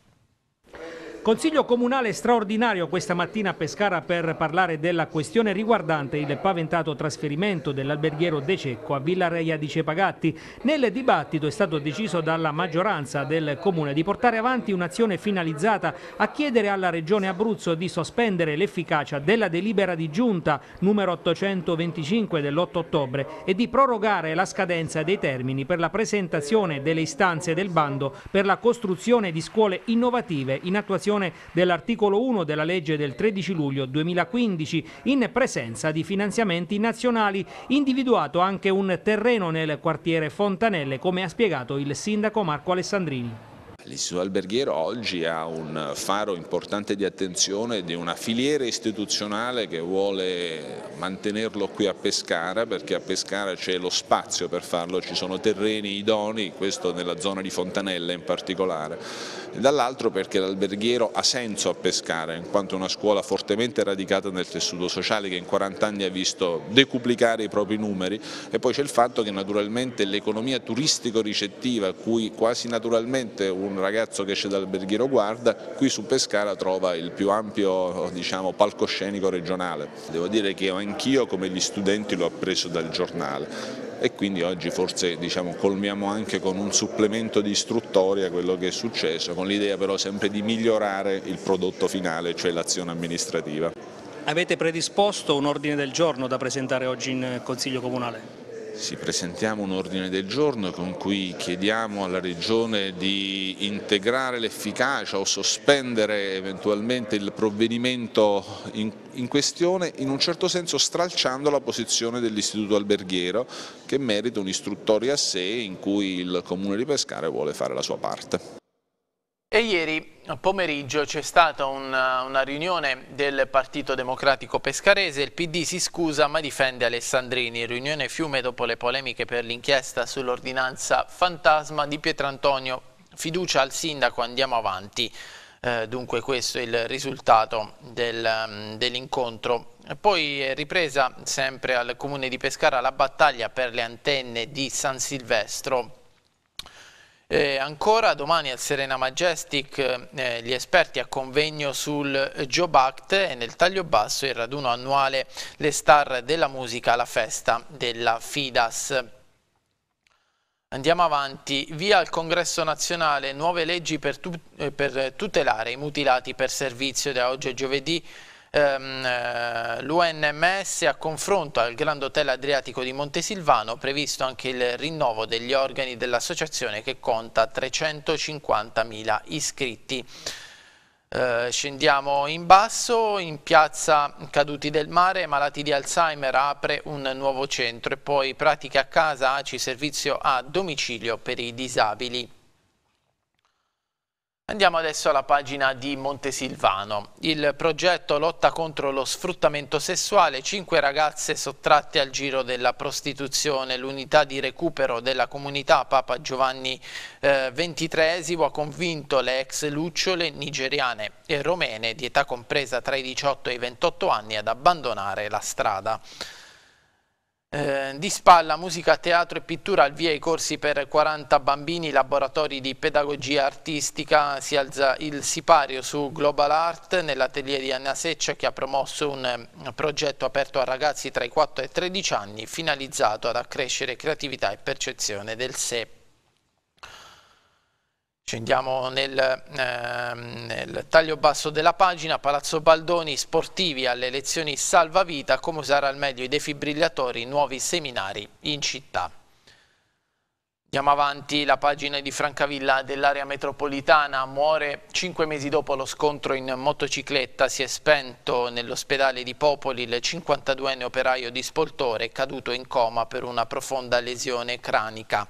Consiglio comunale straordinario questa mattina a Pescara per parlare della questione riguardante il paventato trasferimento dell'alberghiero De Cecco a Villa Reia di Cepagatti. Nel dibattito è stato deciso dalla maggioranza del comune di portare avanti un'azione finalizzata a chiedere alla regione Abruzzo di sospendere l'efficacia della delibera di giunta numero 825 dell'8 ottobre e di prorogare la scadenza dei termini per la presentazione delle istanze del bando per la costruzione di scuole innovative in attuazione applicazione dell'articolo 1 della legge del 13 luglio 2015 in presenza di finanziamenti nazionali, individuato anche un terreno nel quartiere Fontanelle, come ha spiegato il sindaco Marco Alessandrini. L'istituto alberghiero oggi ha un faro importante di attenzione di una filiera istituzionale che vuole mantenerlo qui a Pescara perché a Pescara c'è lo spazio per farlo, ci sono terreni idoni, questo nella zona di Fontanella in particolare, dall'altro perché l'alberghiero ha senso a Pescara in quanto è una scuola fortemente radicata nel tessuto sociale che in 40 anni ha visto decuplicare i propri numeri e poi c'è il fatto che naturalmente l'economia turistico-ricettiva cui quasi naturalmente un ragazzo che esce dall'alberghiero guarda, qui su Pescara trova il più ampio diciamo, palcoscenico regionale. Devo dire che anch'io come gli studenti l'ho appreso dal giornale e quindi oggi forse diciamo, colmiamo anche con un supplemento di istruttoria quello che è successo, con l'idea però sempre di migliorare il prodotto finale, cioè l'azione amministrativa. Avete predisposto un ordine del giorno da presentare oggi in Consiglio Comunale? Sì, presentiamo un ordine del giorno con cui chiediamo alla Regione di integrare l'efficacia o sospendere eventualmente il provvedimento in, in, questione in un certo senso stralciando la posizione dell'Istituto Alberghiero che merita un'istruttoria a sé in cui il Comune di Pescare vuole fare la sua parte. E ieri pomeriggio c'è stata una, una, riunione del Partito Democratico Pescarese, il PD si scusa ma difende Alessandrini, riunione fiume dopo le polemiche per l'inchiesta sull'ordinanza fantasma di Pietrantonio, fiducia al sindaco, andiamo avanti. Eh, dunque questo è il risultato del, mm, dell'incontro. Poi è ripresa sempre al comune di Pescara la battaglia per le antenne di San Silvestro eh, ancora domani al Serena Majestic eh, eh, gli esperti a convegno sul Job Act e nel taglio basso il raduno annuale Le Star della Musica alla festa della FIDAS. Andiamo avanti, via al congresso nazionale, nuove leggi per, tu eh, per tutelare i mutilati per servizio da oggi a giovedì ehm, eh, l'UNMS a confronto al Grand Hotel Adriatico di Montesilvano previsto anche il rinnovo degli organi dell'associazione che conta 350.000 iscritti. Eh, scendiamo in basso, in piazza Caduti del Mare, Malati di Alzheimer apre un nuovo centro e poi pratica a casa, ACI, servizio a domicilio per i disabili. Andiamo adesso alla pagina di Montesilvano. Il progetto lotta contro lo sfruttamento sessuale, cinque ragazze sottratte al giro della prostituzione. L'unità di recupero della comunità Papa Giovanni XXIII eh, ha convinto le ex lucciole nigeriane e romene di età compresa tra i 18 e i 28 anni ad abbandonare la strada. Ehm, di spalla, musica, teatro e pittura, al via i corsi per 40 bambini, laboratori di pedagogia artistica, si alza il sipario su Global Art nell'atelier di Anna Seccia che ha promosso un ehm, progetto aperto a ragazzi tra i 4 e i 13 anni finalizzato ad accrescere creatività e percezione del sé. Scendiamo nel, eh, nel, taglio basso della pagina, Palazzo Baldoni, sportivi alle lezioni salvavita, come usare al meglio i defibrillatori, nuovi seminari in città. Andiamo avanti, la pagina di Francavilla dell'area metropolitana muore cinque mesi dopo lo scontro in motocicletta, si è spento nell'ospedale di Popoli il 52enne operaio di Spoltore caduto in coma per una profonda lesione cranica.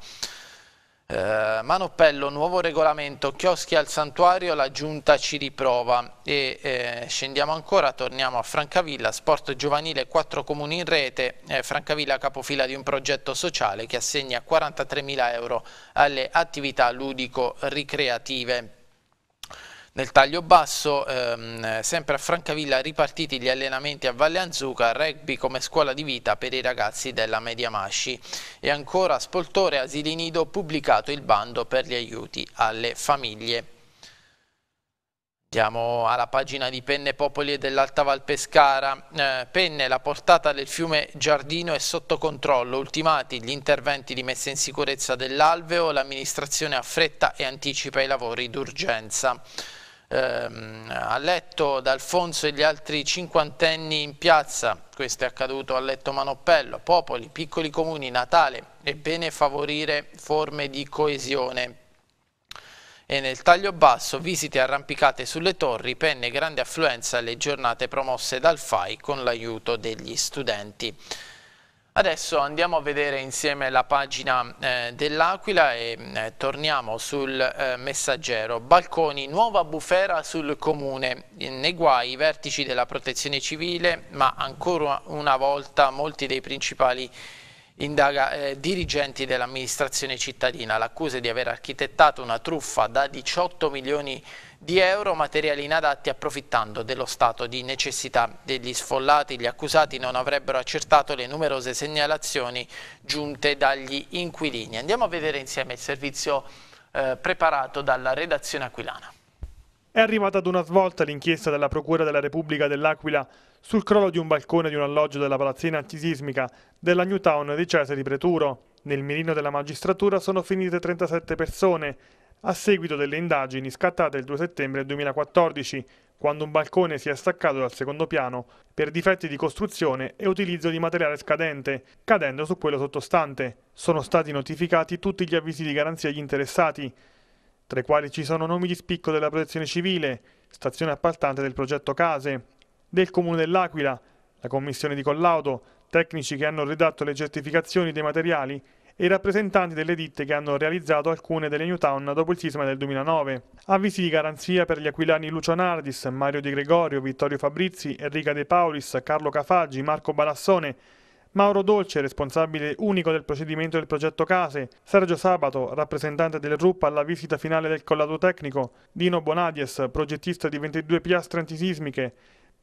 Eh, Manoppello, nuovo regolamento, chioschi al santuario, la giunta ci riprova e eh, scendiamo ancora, torniamo a Francavilla, sport giovanile, quattro comuni in rete, eh, Francavilla capofila di un progetto sociale che assegna 43.000 euro alle attività ludico-ricreative. Nel taglio basso, ehm, sempre a Francavilla, ripartiti gli allenamenti a Valle Anzuca, rugby come scuola di vita per i ragazzi della Mediamasci. E ancora a Spoltore Asili Nido pubblicato il bando per gli aiuti alle famiglie. Andiamo alla pagina di Penne Popoli e dell'Alta Val Pescara. Eh, Penne, la portata del fiume Giardino è sotto controllo. Ultimati gli interventi di messa in sicurezza dell'alveo, l'amministrazione affretta e anticipa i lavori d'urgenza ehm, a letto D'Alfonso e gli altri cinquantenni in piazza, questo è accaduto a letto Manoppello, popoli, piccoli comuni, Natale, è bene favorire forme di coesione. E nel taglio basso visite arrampicate sulle torri, penne grande affluenza alle giornate promosse dal FAI con l'aiuto degli studenti. Adesso andiamo a vedere insieme la pagina eh, dell'Aquila e mm, eh, torniamo sul eh, messaggero. Balconi, nuova bufera sul comune, nei guai i vertici della protezione civile ma ancora una volta molti dei principali indaga eh, dirigenti dell'amministrazione cittadina. L'accusa di aver architettato una truffa da 18 milioni di euro, materiali inadatti approfittando dello stato di necessità degli sfollati. Gli accusati non avrebbero accertato le numerose segnalazioni giunte dagli inquilini. Andiamo a vedere insieme il servizio eh, preparato dalla redazione aquilana. È arrivata ad una svolta l'inchiesta della Procura della Repubblica dell'Aquila sul crollo di un balcone di un alloggio della palazzina antisismica della New Town di Cesare di Preturo. Nel mirino della magistratura sono finite 37 persone a seguito delle indagini scattate il 2 settembre 2014, quando un balcone si è staccato dal secondo piano per difetti di costruzione e utilizzo di materiale scadente, cadendo su quello sottostante. Sono stati notificati tutti gli avvisi di garanzia agli interessati, tra i quali ci sono nomi di spicco della Protezione Civile, stazione appaltante del progetto Case, del Comune dell'Aquila, la Commissione di collaudo, tecnici che hanno redatto le certificazioni dei materiali e i rappresentanti delle ditte che hanno realizzato alcune delle Newtown dopo il sisma del 2009. Avvisi di garanzia per gli aquilani Lucio Nardis, Mario Di Gregorio, Vittorio Fabrizi, Enrica De Paulis, Carlo Cafaggi, Marco Balassone, Mauro Dolce, responsabile unico del procedimento del progetto Case, Sergio Sabato, rappresentante del RUP alla visita finale del collato tecnico, Dino Bonadies, progettista di 22 piastre antisismiche,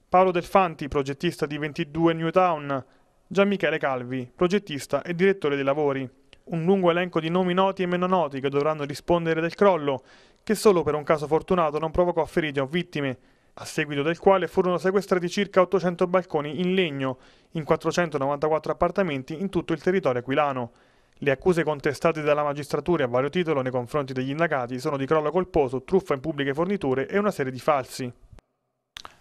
Paolo Delfanti, progettista di 22 Newtown, Gian Michele Calvi, progettista e direttore dei lavori. Un lungo elenco di nomi noti e meno noti che dovranno rispondere del crollo, che solo per un caso fortunato non provocò feriti o vittime, a seguito del quale furono sequestrati circa 800 balconi in legno in 494 appartamenti in tutto il territorio aquilano. Le accuse contestate dalla magistratura a vario titolo nei confronti degli indagati sono di crollo colposo, truffa in pubbliche forniture e una serie di falsi.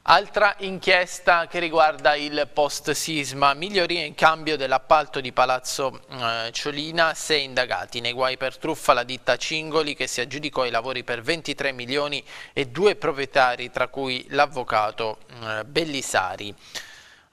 Altra inchiesta che riguarda il post-sisma, migliorie in cambio dell'appalto di Palazzo eh, Ciolina, sei indagati, nei guai per truffa la ditta Cingoli che si aggiudicò i lavori per 23 milioni e due proprietari tra cui l'avvocato eh, Bellisari.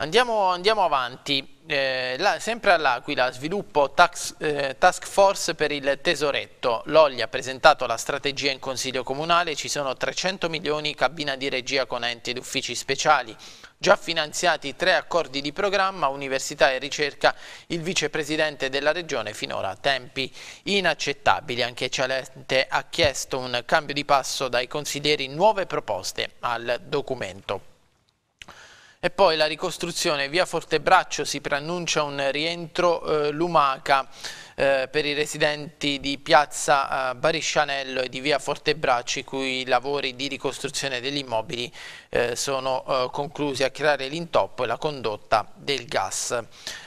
Andiamo, andiamo avanti. Eh, la, sempre all'Aquila, sviluppo tax, eh, task force per il tesoretto. Loglia ha presentato la strategia in consiglio comunale, ci sono 300 milioni cabina di regia con enti ed uffici speciali. Già finanziati tre accordi di programma, università e ricerca, il vicepresidente della regione finora a tempi inaccettabili. Anche Cialente ha chiesto un cambio di passo dai consiglieri, nuove proposte al documento. E poi la ricostruzione via Fortebraccio si preannuncia un rientro eh, lumaca eh, per i residenti di piazza eh, Bariscianello e di via Fortebracci, cui i lavori di ricostruzione degli immobili eh, sono eh, conclusi a creare l'intoppo e la condotta del gas.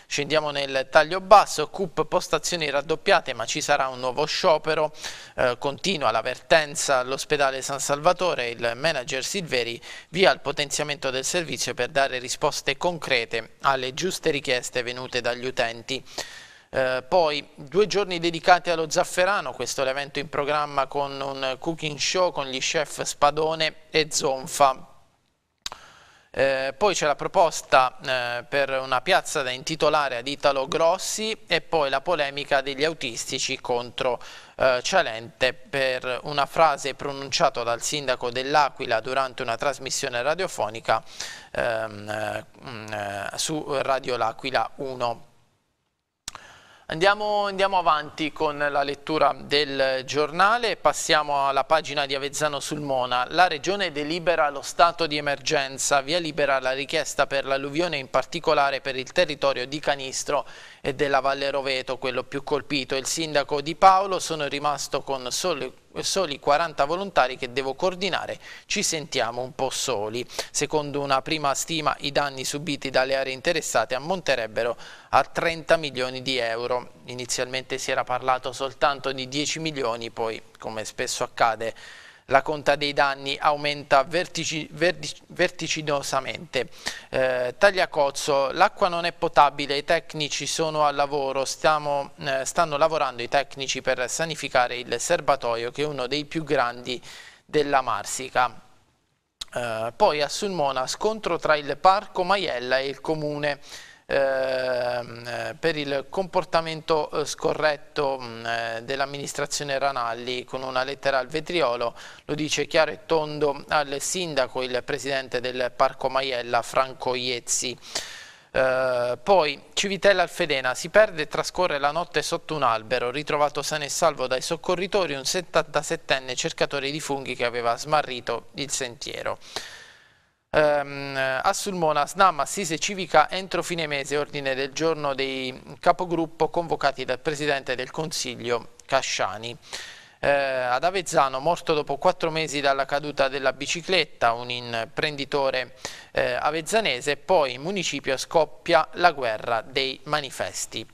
Scendiamo nel taglio basso, CUP postazioni raddoppiate ma ci sarà un nuovo sciopero, eh, continua l'avvertenza all'ospedale San Salvatore, il manager Silveri via il potenziamento del servizio per dare risposte concrete alle giuste richieste venute dagli utenti. Eh, poi due giorni dedicati allo zafferano, questo è l'evento in programma con un cooking show con gli chef Spadone e Zonfa. Eh, poi c'è la proposta eh, per una piazza da intitolare ad Italo Grossi e poi la polemica degli autistici contro eh, Cialente per una frase pronunciata dal sindaco dell'Aquila durante una trasmissione radiofonica ehm, eh, mm, eh, su Radio L'Aquila 1. Andiamo, andiamo, avanti con la lettura del giornale, passiamo alla pagina di Avezzano sul Mona. La Regione delibera lo stato di emergenza, via libera la richiesta per l'alluvione in particolare per il territorio di Canistro e della Valle Roveto, quello più colpito. Il sindaco Di Paolo sono rimasto con solo soli 40 volontari che devo coordinare, ci sentiamo un po' soli. Secondo una prima stima i danni subiti dalle aree interessate ammonterebbero a 30 milioni di euro. Inizialmente si era parlato soltanto di 10 milioni, poi come spesso accade la conta dei danni aumenta vertici, vertici, verticinosamente. Eh, Tagliacozzo, l'acqua non è potabile, i tecnici sono al lavoro, stiamo, eh, stanno lavorando i tecnici per sanificare il serbatoio che è uno dei più grandi della Marsica. Eh, poi a Sulmona scontro tra il Parco Maiella e il Comune. Ehm, eh, per il comportamento eh, scorretto mm, eh, dell'amministrazione Ranalli con una lettera al vetriolo, lo dice chiaro e tondo al sindaco, il presidente del Parco Maiella, Franco Iezzi. Uh, poi Civitella Alfedena si perde e trascorre la notte sotto un albero, ritrovato sano e salvo dai soccorritori un 77enne cercatore di funghi che aveva smarrito il sentiero ehm, a Sulmona, SNAM, Assise Civica entro fine mese, ordine del giorno dei capogruppo convocati dal Presidente del Consiglio Casciani. Eh, ad Avezzano, morto dopo quattro mesi dalla caduta della bicicletta, un imprenditore eh, avezzanese, poi in municipio scoppia la guerra dei manifesti.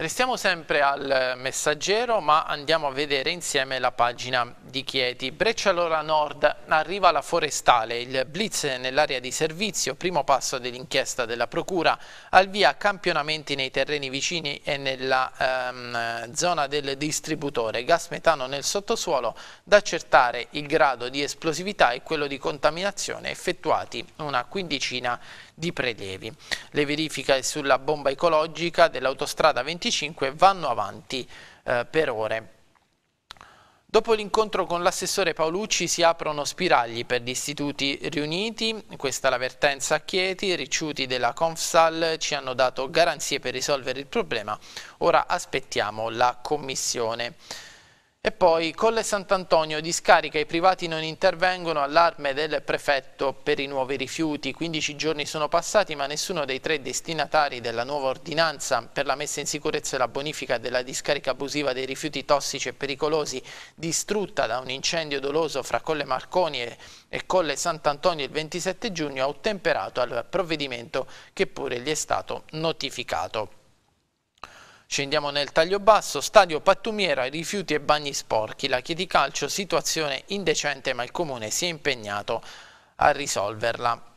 Restiamo sempre al messaggero ma andiamo a vedere insieme la pagina di Chieti. Breccialora Nord arriva la forestale, il blitz nell'area di servizio, primo passo dell'inchiesta della Procura, al via campionamenti nei terreni vicini e nella ehm, zona del distributore, gas metano nel sottosuolo, da accertare il grado di esplosività e quello di contaminazione effettuati una quindicina di di prelievi. Le verifiche sulla bomba ecologica dell'autostrada 25 vanno avanti eh, per ore. Dopo l'incontro con l'assessore Paolucci si aprono spiragli per gli istituti riuniti, questa è l'avvertenza a Chieti, i ricciuti della Confsal ci hanno dato garanzie per risolvere il problema, ora aspettiamo la commissione. E poi Colle Sant'Antonio discarica, i privati non intervengono, allarme del prefetto per i nuovi rifiuti. 15 giorni sono passati ma nessuno dei tre destinatari della nuova ordinanza per la messa in sicurezza e la bonifica della discarica abusiva dei rifiuti tossici e pericolosi distrutta da un incendio doloso fra Colle Marconi e Colle Sant'Antonio il 27 giugno ha ottemperato al provvedimento che pure gli è stato notificato. Scendiamo nel taglio basso, stadio Pattumiera, rifiuti e bagni sporchi, la chiedi Calcio, situazione indecente ma il Comune si è impegnato a risolverla.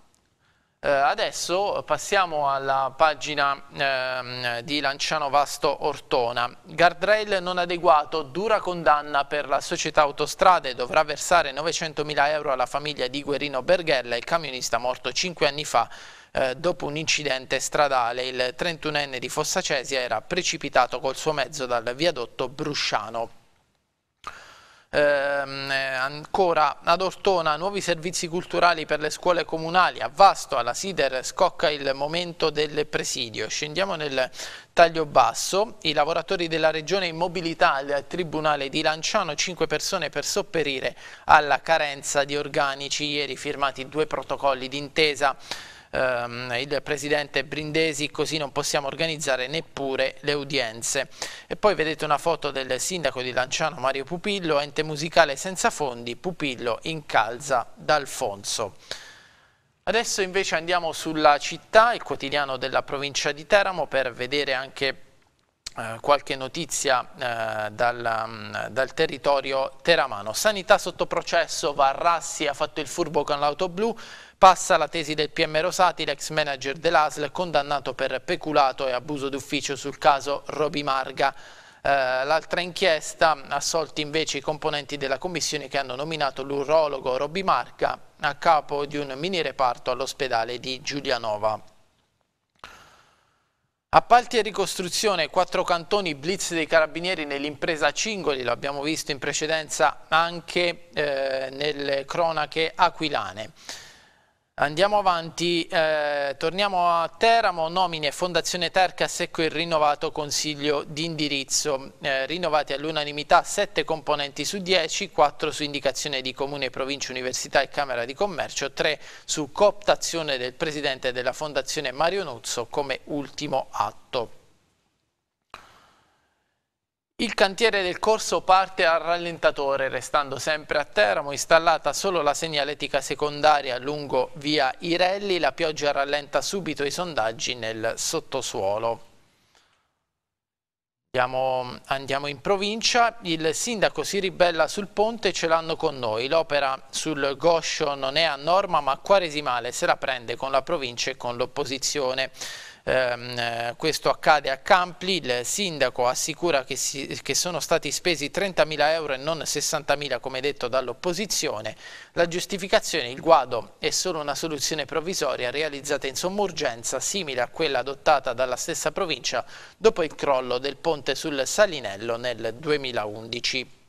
Eh, adesso passiamo alla pagina ehm, di Lanciano Vasto Ortona. Guardrail non adeguato, dura condanna per la società autostrade, dovrà versare 900.000 euro alla famiglia di Guerino Berghella, il camionista morto 5 anni fa eh, dopo un incidente stradale. Il 31enne di Fossacesia era precipitato col suo mezzo dal viadotto Brusciano ehm, ancora ad Ortona nuovi servizi culturali per le scuole comunali, a Vasto, alla Sider scocca il momento del presidio. Scendiamo nel taglio basso, i lavoratori della regione in mobilità al Tribunale di Lanciano, 5 persone per sopperire alla carenza di organici, ieri firmati due protocolli d'intesa ehm, il presidente Brindesi, così non possiamo organizzare neppure le udienze. E poi vedete una foto del sindaco di Lanciano Mario Pupillo, ente musicale senza fondi, Pupillo incalza D'Alfonso. Adesso invece andiamo sulla città, il quotidiano della provincia di Teramo, per vedere anche eh, qualche notizia eh, dal, mm, dal, territorio teramano. Sanità sotto processo, Varrassi ha fatto il furbo con l'auto blu, Passa la tesi del PM Rosati, l'ex manager dell'ASL, condannato per peculato e abuso d'ufficio sul caso Roby Marga. Eh, l'altra inchiesta, assolti invece i componenti della commissione che hanno nominato l'urologo Roby Marga a capo di un mini reparto all'ospedale di Giulianova. Appalti e ricostruzione, quattro cantoni, blitz dei carabinieri nell'impresa Cingoli, lo abbiamo visto in precedenza anche eh, nelle cronache aquilane. Andiamo avanti, eh, torniamo a Teramo, nomine Fondazione Tercas e quel rinnovato consiglio di indirizzo, eh, rinnovati all'unanimità 7 componenti su 10, 4 su indicazione di Comune, provincia, Università e Camera di Commercio, 3 su cooptazione del Presidente della Fondazione Mario Nuzzo come ultimo atto. Il cantiere del corso parte al rallentatore, restando sempre a Teramo, installata solo la segnaletica secondaria lungo via Irelli, la pioggia rallenta subito i sondaggi nel sottosuolo. Andiamo, andiamo in provincia, il sindaco si ribella sul ponte, ce l'hanno con noi, l'opera sul Goscio non è a norma ma quaresimale se la prende con la provincia e con l'opposizione ehm, eh, questo accade a Campli, il sindaco assicura che, si, che sono stati spesi 30.000 euro e non 60.000 come detto dall'opposizione, la giustificazione, il guado è solo una soluzione provvisoria realizzata in somma simile a quella adottata dalla stessa provincia dopo il crollo del ponte sul Salinello nel 2011.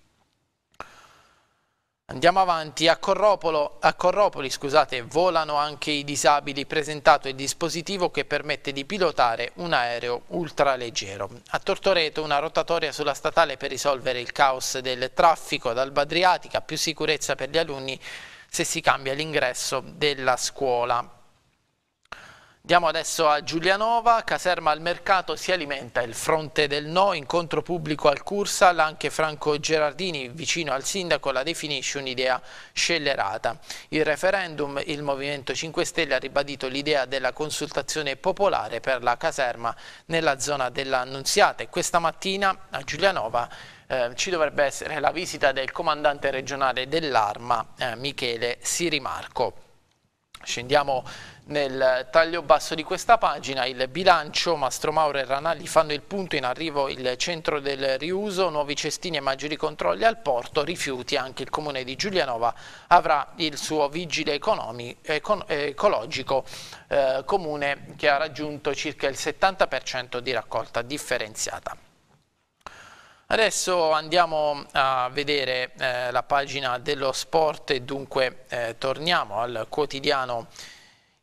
Andiamo avanti, a, Corropolo, a Corropoli scusate, volano anche i disabili, presentato il dispositivo che permette di pilotare un aereo ultraleggero. A Tortoreto una rotatoria sulla statale per risolvere il caos del traffico ad Alba Adriatica, più sicurezza per gli alunni se si cambia l'ingresso della scuola. Diamo adesso a Giulianova, caserma al mercato si alimenta il fronte del no, incontro pubblico al Cursal, anche Franco Gerardini vicino al sindaco la definisce un'idea scellerata. Il referendum, il Movimento 5 Stelle ha ribadito l'idea della consultazione popolare per la caserma nella zona dell'Annunziata e questa mattina a Giulianova eh, ci dovrebbe essere la visita del comandante regionale dell'Arma eh, Michele Sirimarco. Scendiamo nel taglio basso di questa pagina il bilancio, Mastro Mauro e Ranalli fanno il punto in arrivo il centro del riuso, nuovi cestini e maggiori controlli al porto, rifiuti, anche il comune di Giulianova avrà il suo vigile economico, ecologico eh, comune che ha raggiunto circa il 70% di raccolta differenziata. Adesso andiamo a vedere eh, la pagina dello sport e dunque eh, torniamo al quotidiano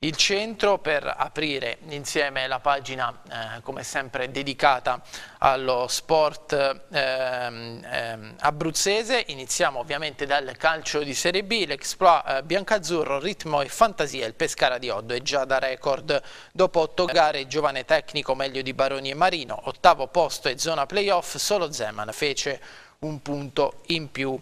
il centro per aprire insieme la pagina eh, come sempre dedicata allo sport ehm, ehm, abruzzese. Iniziamo ovviamente dal calcio di Serie B, l'exploit eh, biancazzurro, ritmo e fantasia, il Pescara di Oddo è già da record. Dopo otto gare, giovane tecnico meglio di Baroni e Marino, ottavo posto e zona playoff, solo Zeman fece un punto in più.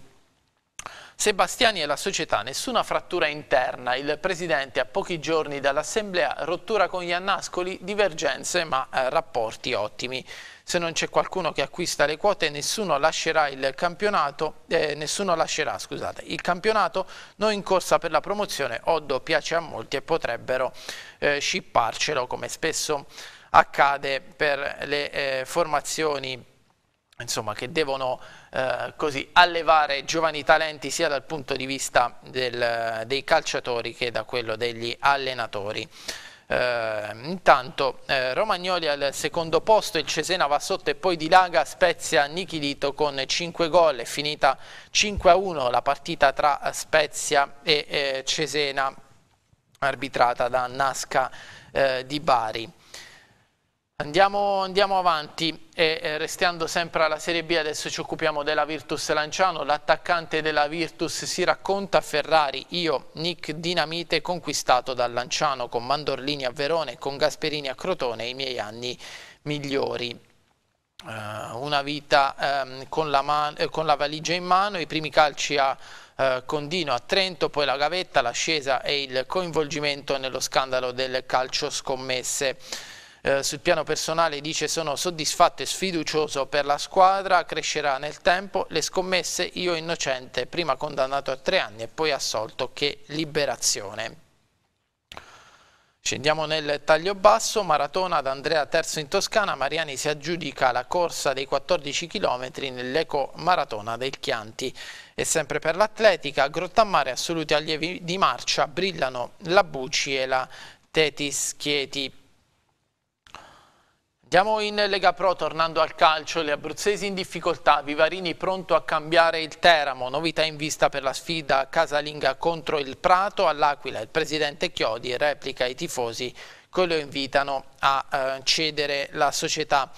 Sebastiani e la società, nessuna frattura interna. Il presidente a pochi giorni dall'assemblea, rottura con gli annascoli, divergenze ma eh, rapporti ottimi. Se non c'è qualcuno che acquista le quote, nessuno lascerà il campionato, eh, nessuno lascerà, scusate, il campionato non in corsa per la promozione. Oddo piace a molti e potrebbero eh, scipparcelo come spesso accade per le eh, formazioni insomma, che devono eh, così, allevare giovani talenti sia dal punto di vista del, dei calciatori che da quello degli allenatori. Eh, intanto eh, Romagnoli al secondo posto, il Cesena va sotto e poi dilaga Spezia annichilito con 5 gol, è finita 5-1 la partita tra Spezia e eh, Cesena arbitrata da Nasca eh, di Bari. Andiamo, andiamo, avanti e eh, restando sempre alla Serie B adesso ci occupiamo della Virtus Lanciano, l'attaccante della Virtus si racconta Ferrari, io Nick Dinamite conquistato dal Lanciano con Mandorlini a Verone, con Gasperini a Crotone i miei anni migliori. Uh, una vita um, con, la eh, con la valigia in mano, i primi calci a Uh, Condino a Trento, poi la gavetta, l'ascesa e il coinvolgimento nello scandalo del calcio scommesse eh, sul piano personale dice sono soddisfatto e sfiducioso per la squadra, crescerà nel tempo, le scommesse io innocente, prima condannato a tre anni e poi assolto che liberazione. Scendiamo nel taglio basso, maratona ad Andrea Terzo in Toscana, Mariani si aggiudica la corsa dei 14 km nell'eco maratona del Chianti. E sempre per l'atletica, Grottamare assoluti allievi di marcia, brillano la Bucci e la Tetis Chieti. Andiamo in Lega Pro, tornando al calcio, le abruzzesi in difficoltà, Vivarini pronto a cambiare il Teramo, novità in vista per la sfida casalinga contro il Prato, all'Aquila il presidente Chiodi replica i tifosi che lo invitano a eh, cedere la società.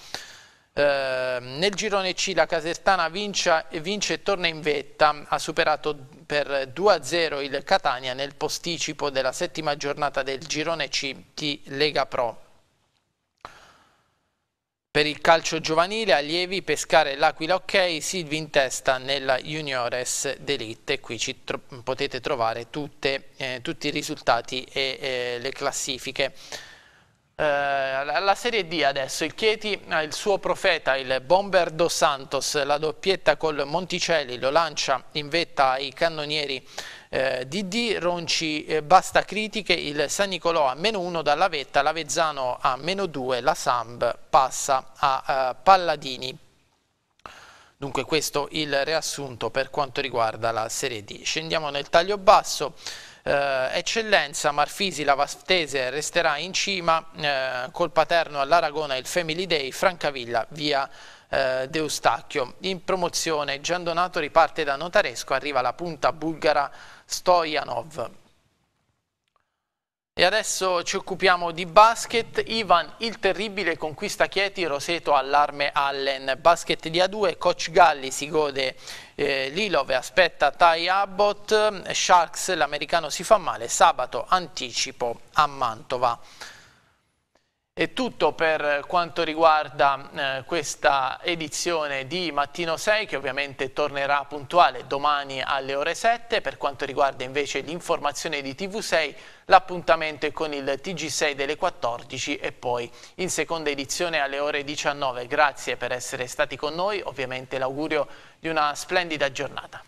Eh, nel girone C la Casertana vince, vince e torna in vetta, ha superato per 2-0 il Catania nel posticipo della settima giornata del girone C di Lega Pro. Per il calcio giovanile, allievi, pescare l'Aquila ok, Silvi in testa nella Juniores d'Elite. Qui ci tro potete trovare tutte, eh, tutti i risultati e eh, le classifiche. Eh, alla Serie D adesso, il Chieti ha il suo profeta, il Bomber Dos Santos, la doppietta col Monticelli, lo lancia in vetta ai cannonieri eh, DD, Ronci eh, basta critiche, il San Nicolò a meno 1 dalla vetta, l'Avezzano a meno 2, la Samb passa a eh, Palladini. Dunque questo il riassunto per quanto riguarda la Serie D. Scendiamo nel taglio basso. Eh, eccellenza Marfisi la Vastese resterà in cima eh, col paterno all'Aragona il Family Day Francavilla via eh, Deustacchio in promozione Giandonato riparte da Notaresco arriva la punta bulgara Stojanov. E adesso ci occupiamo di basket. Ivan il terribile conquista Chieti, Roseto allarme Allen. Basket di A2, Coach Galli si gode eh, Lilove, aspetta Ty Abbott, Sharks l'americano si fa male, sabato anticipo a Mantova. È tutto per quanto riguarda eh, questa edizione di Mattino 6 che ovviamente tornerà puntuale domani alle ore 7. Per quanto riguarda invece l'informazione di TV6 l'appuntamento è con il TG6 delle 14 e poi in seconda edizione alle ore 19. Grazie per essere stati con noi, ovviamente l'augurio di una splendida giornata.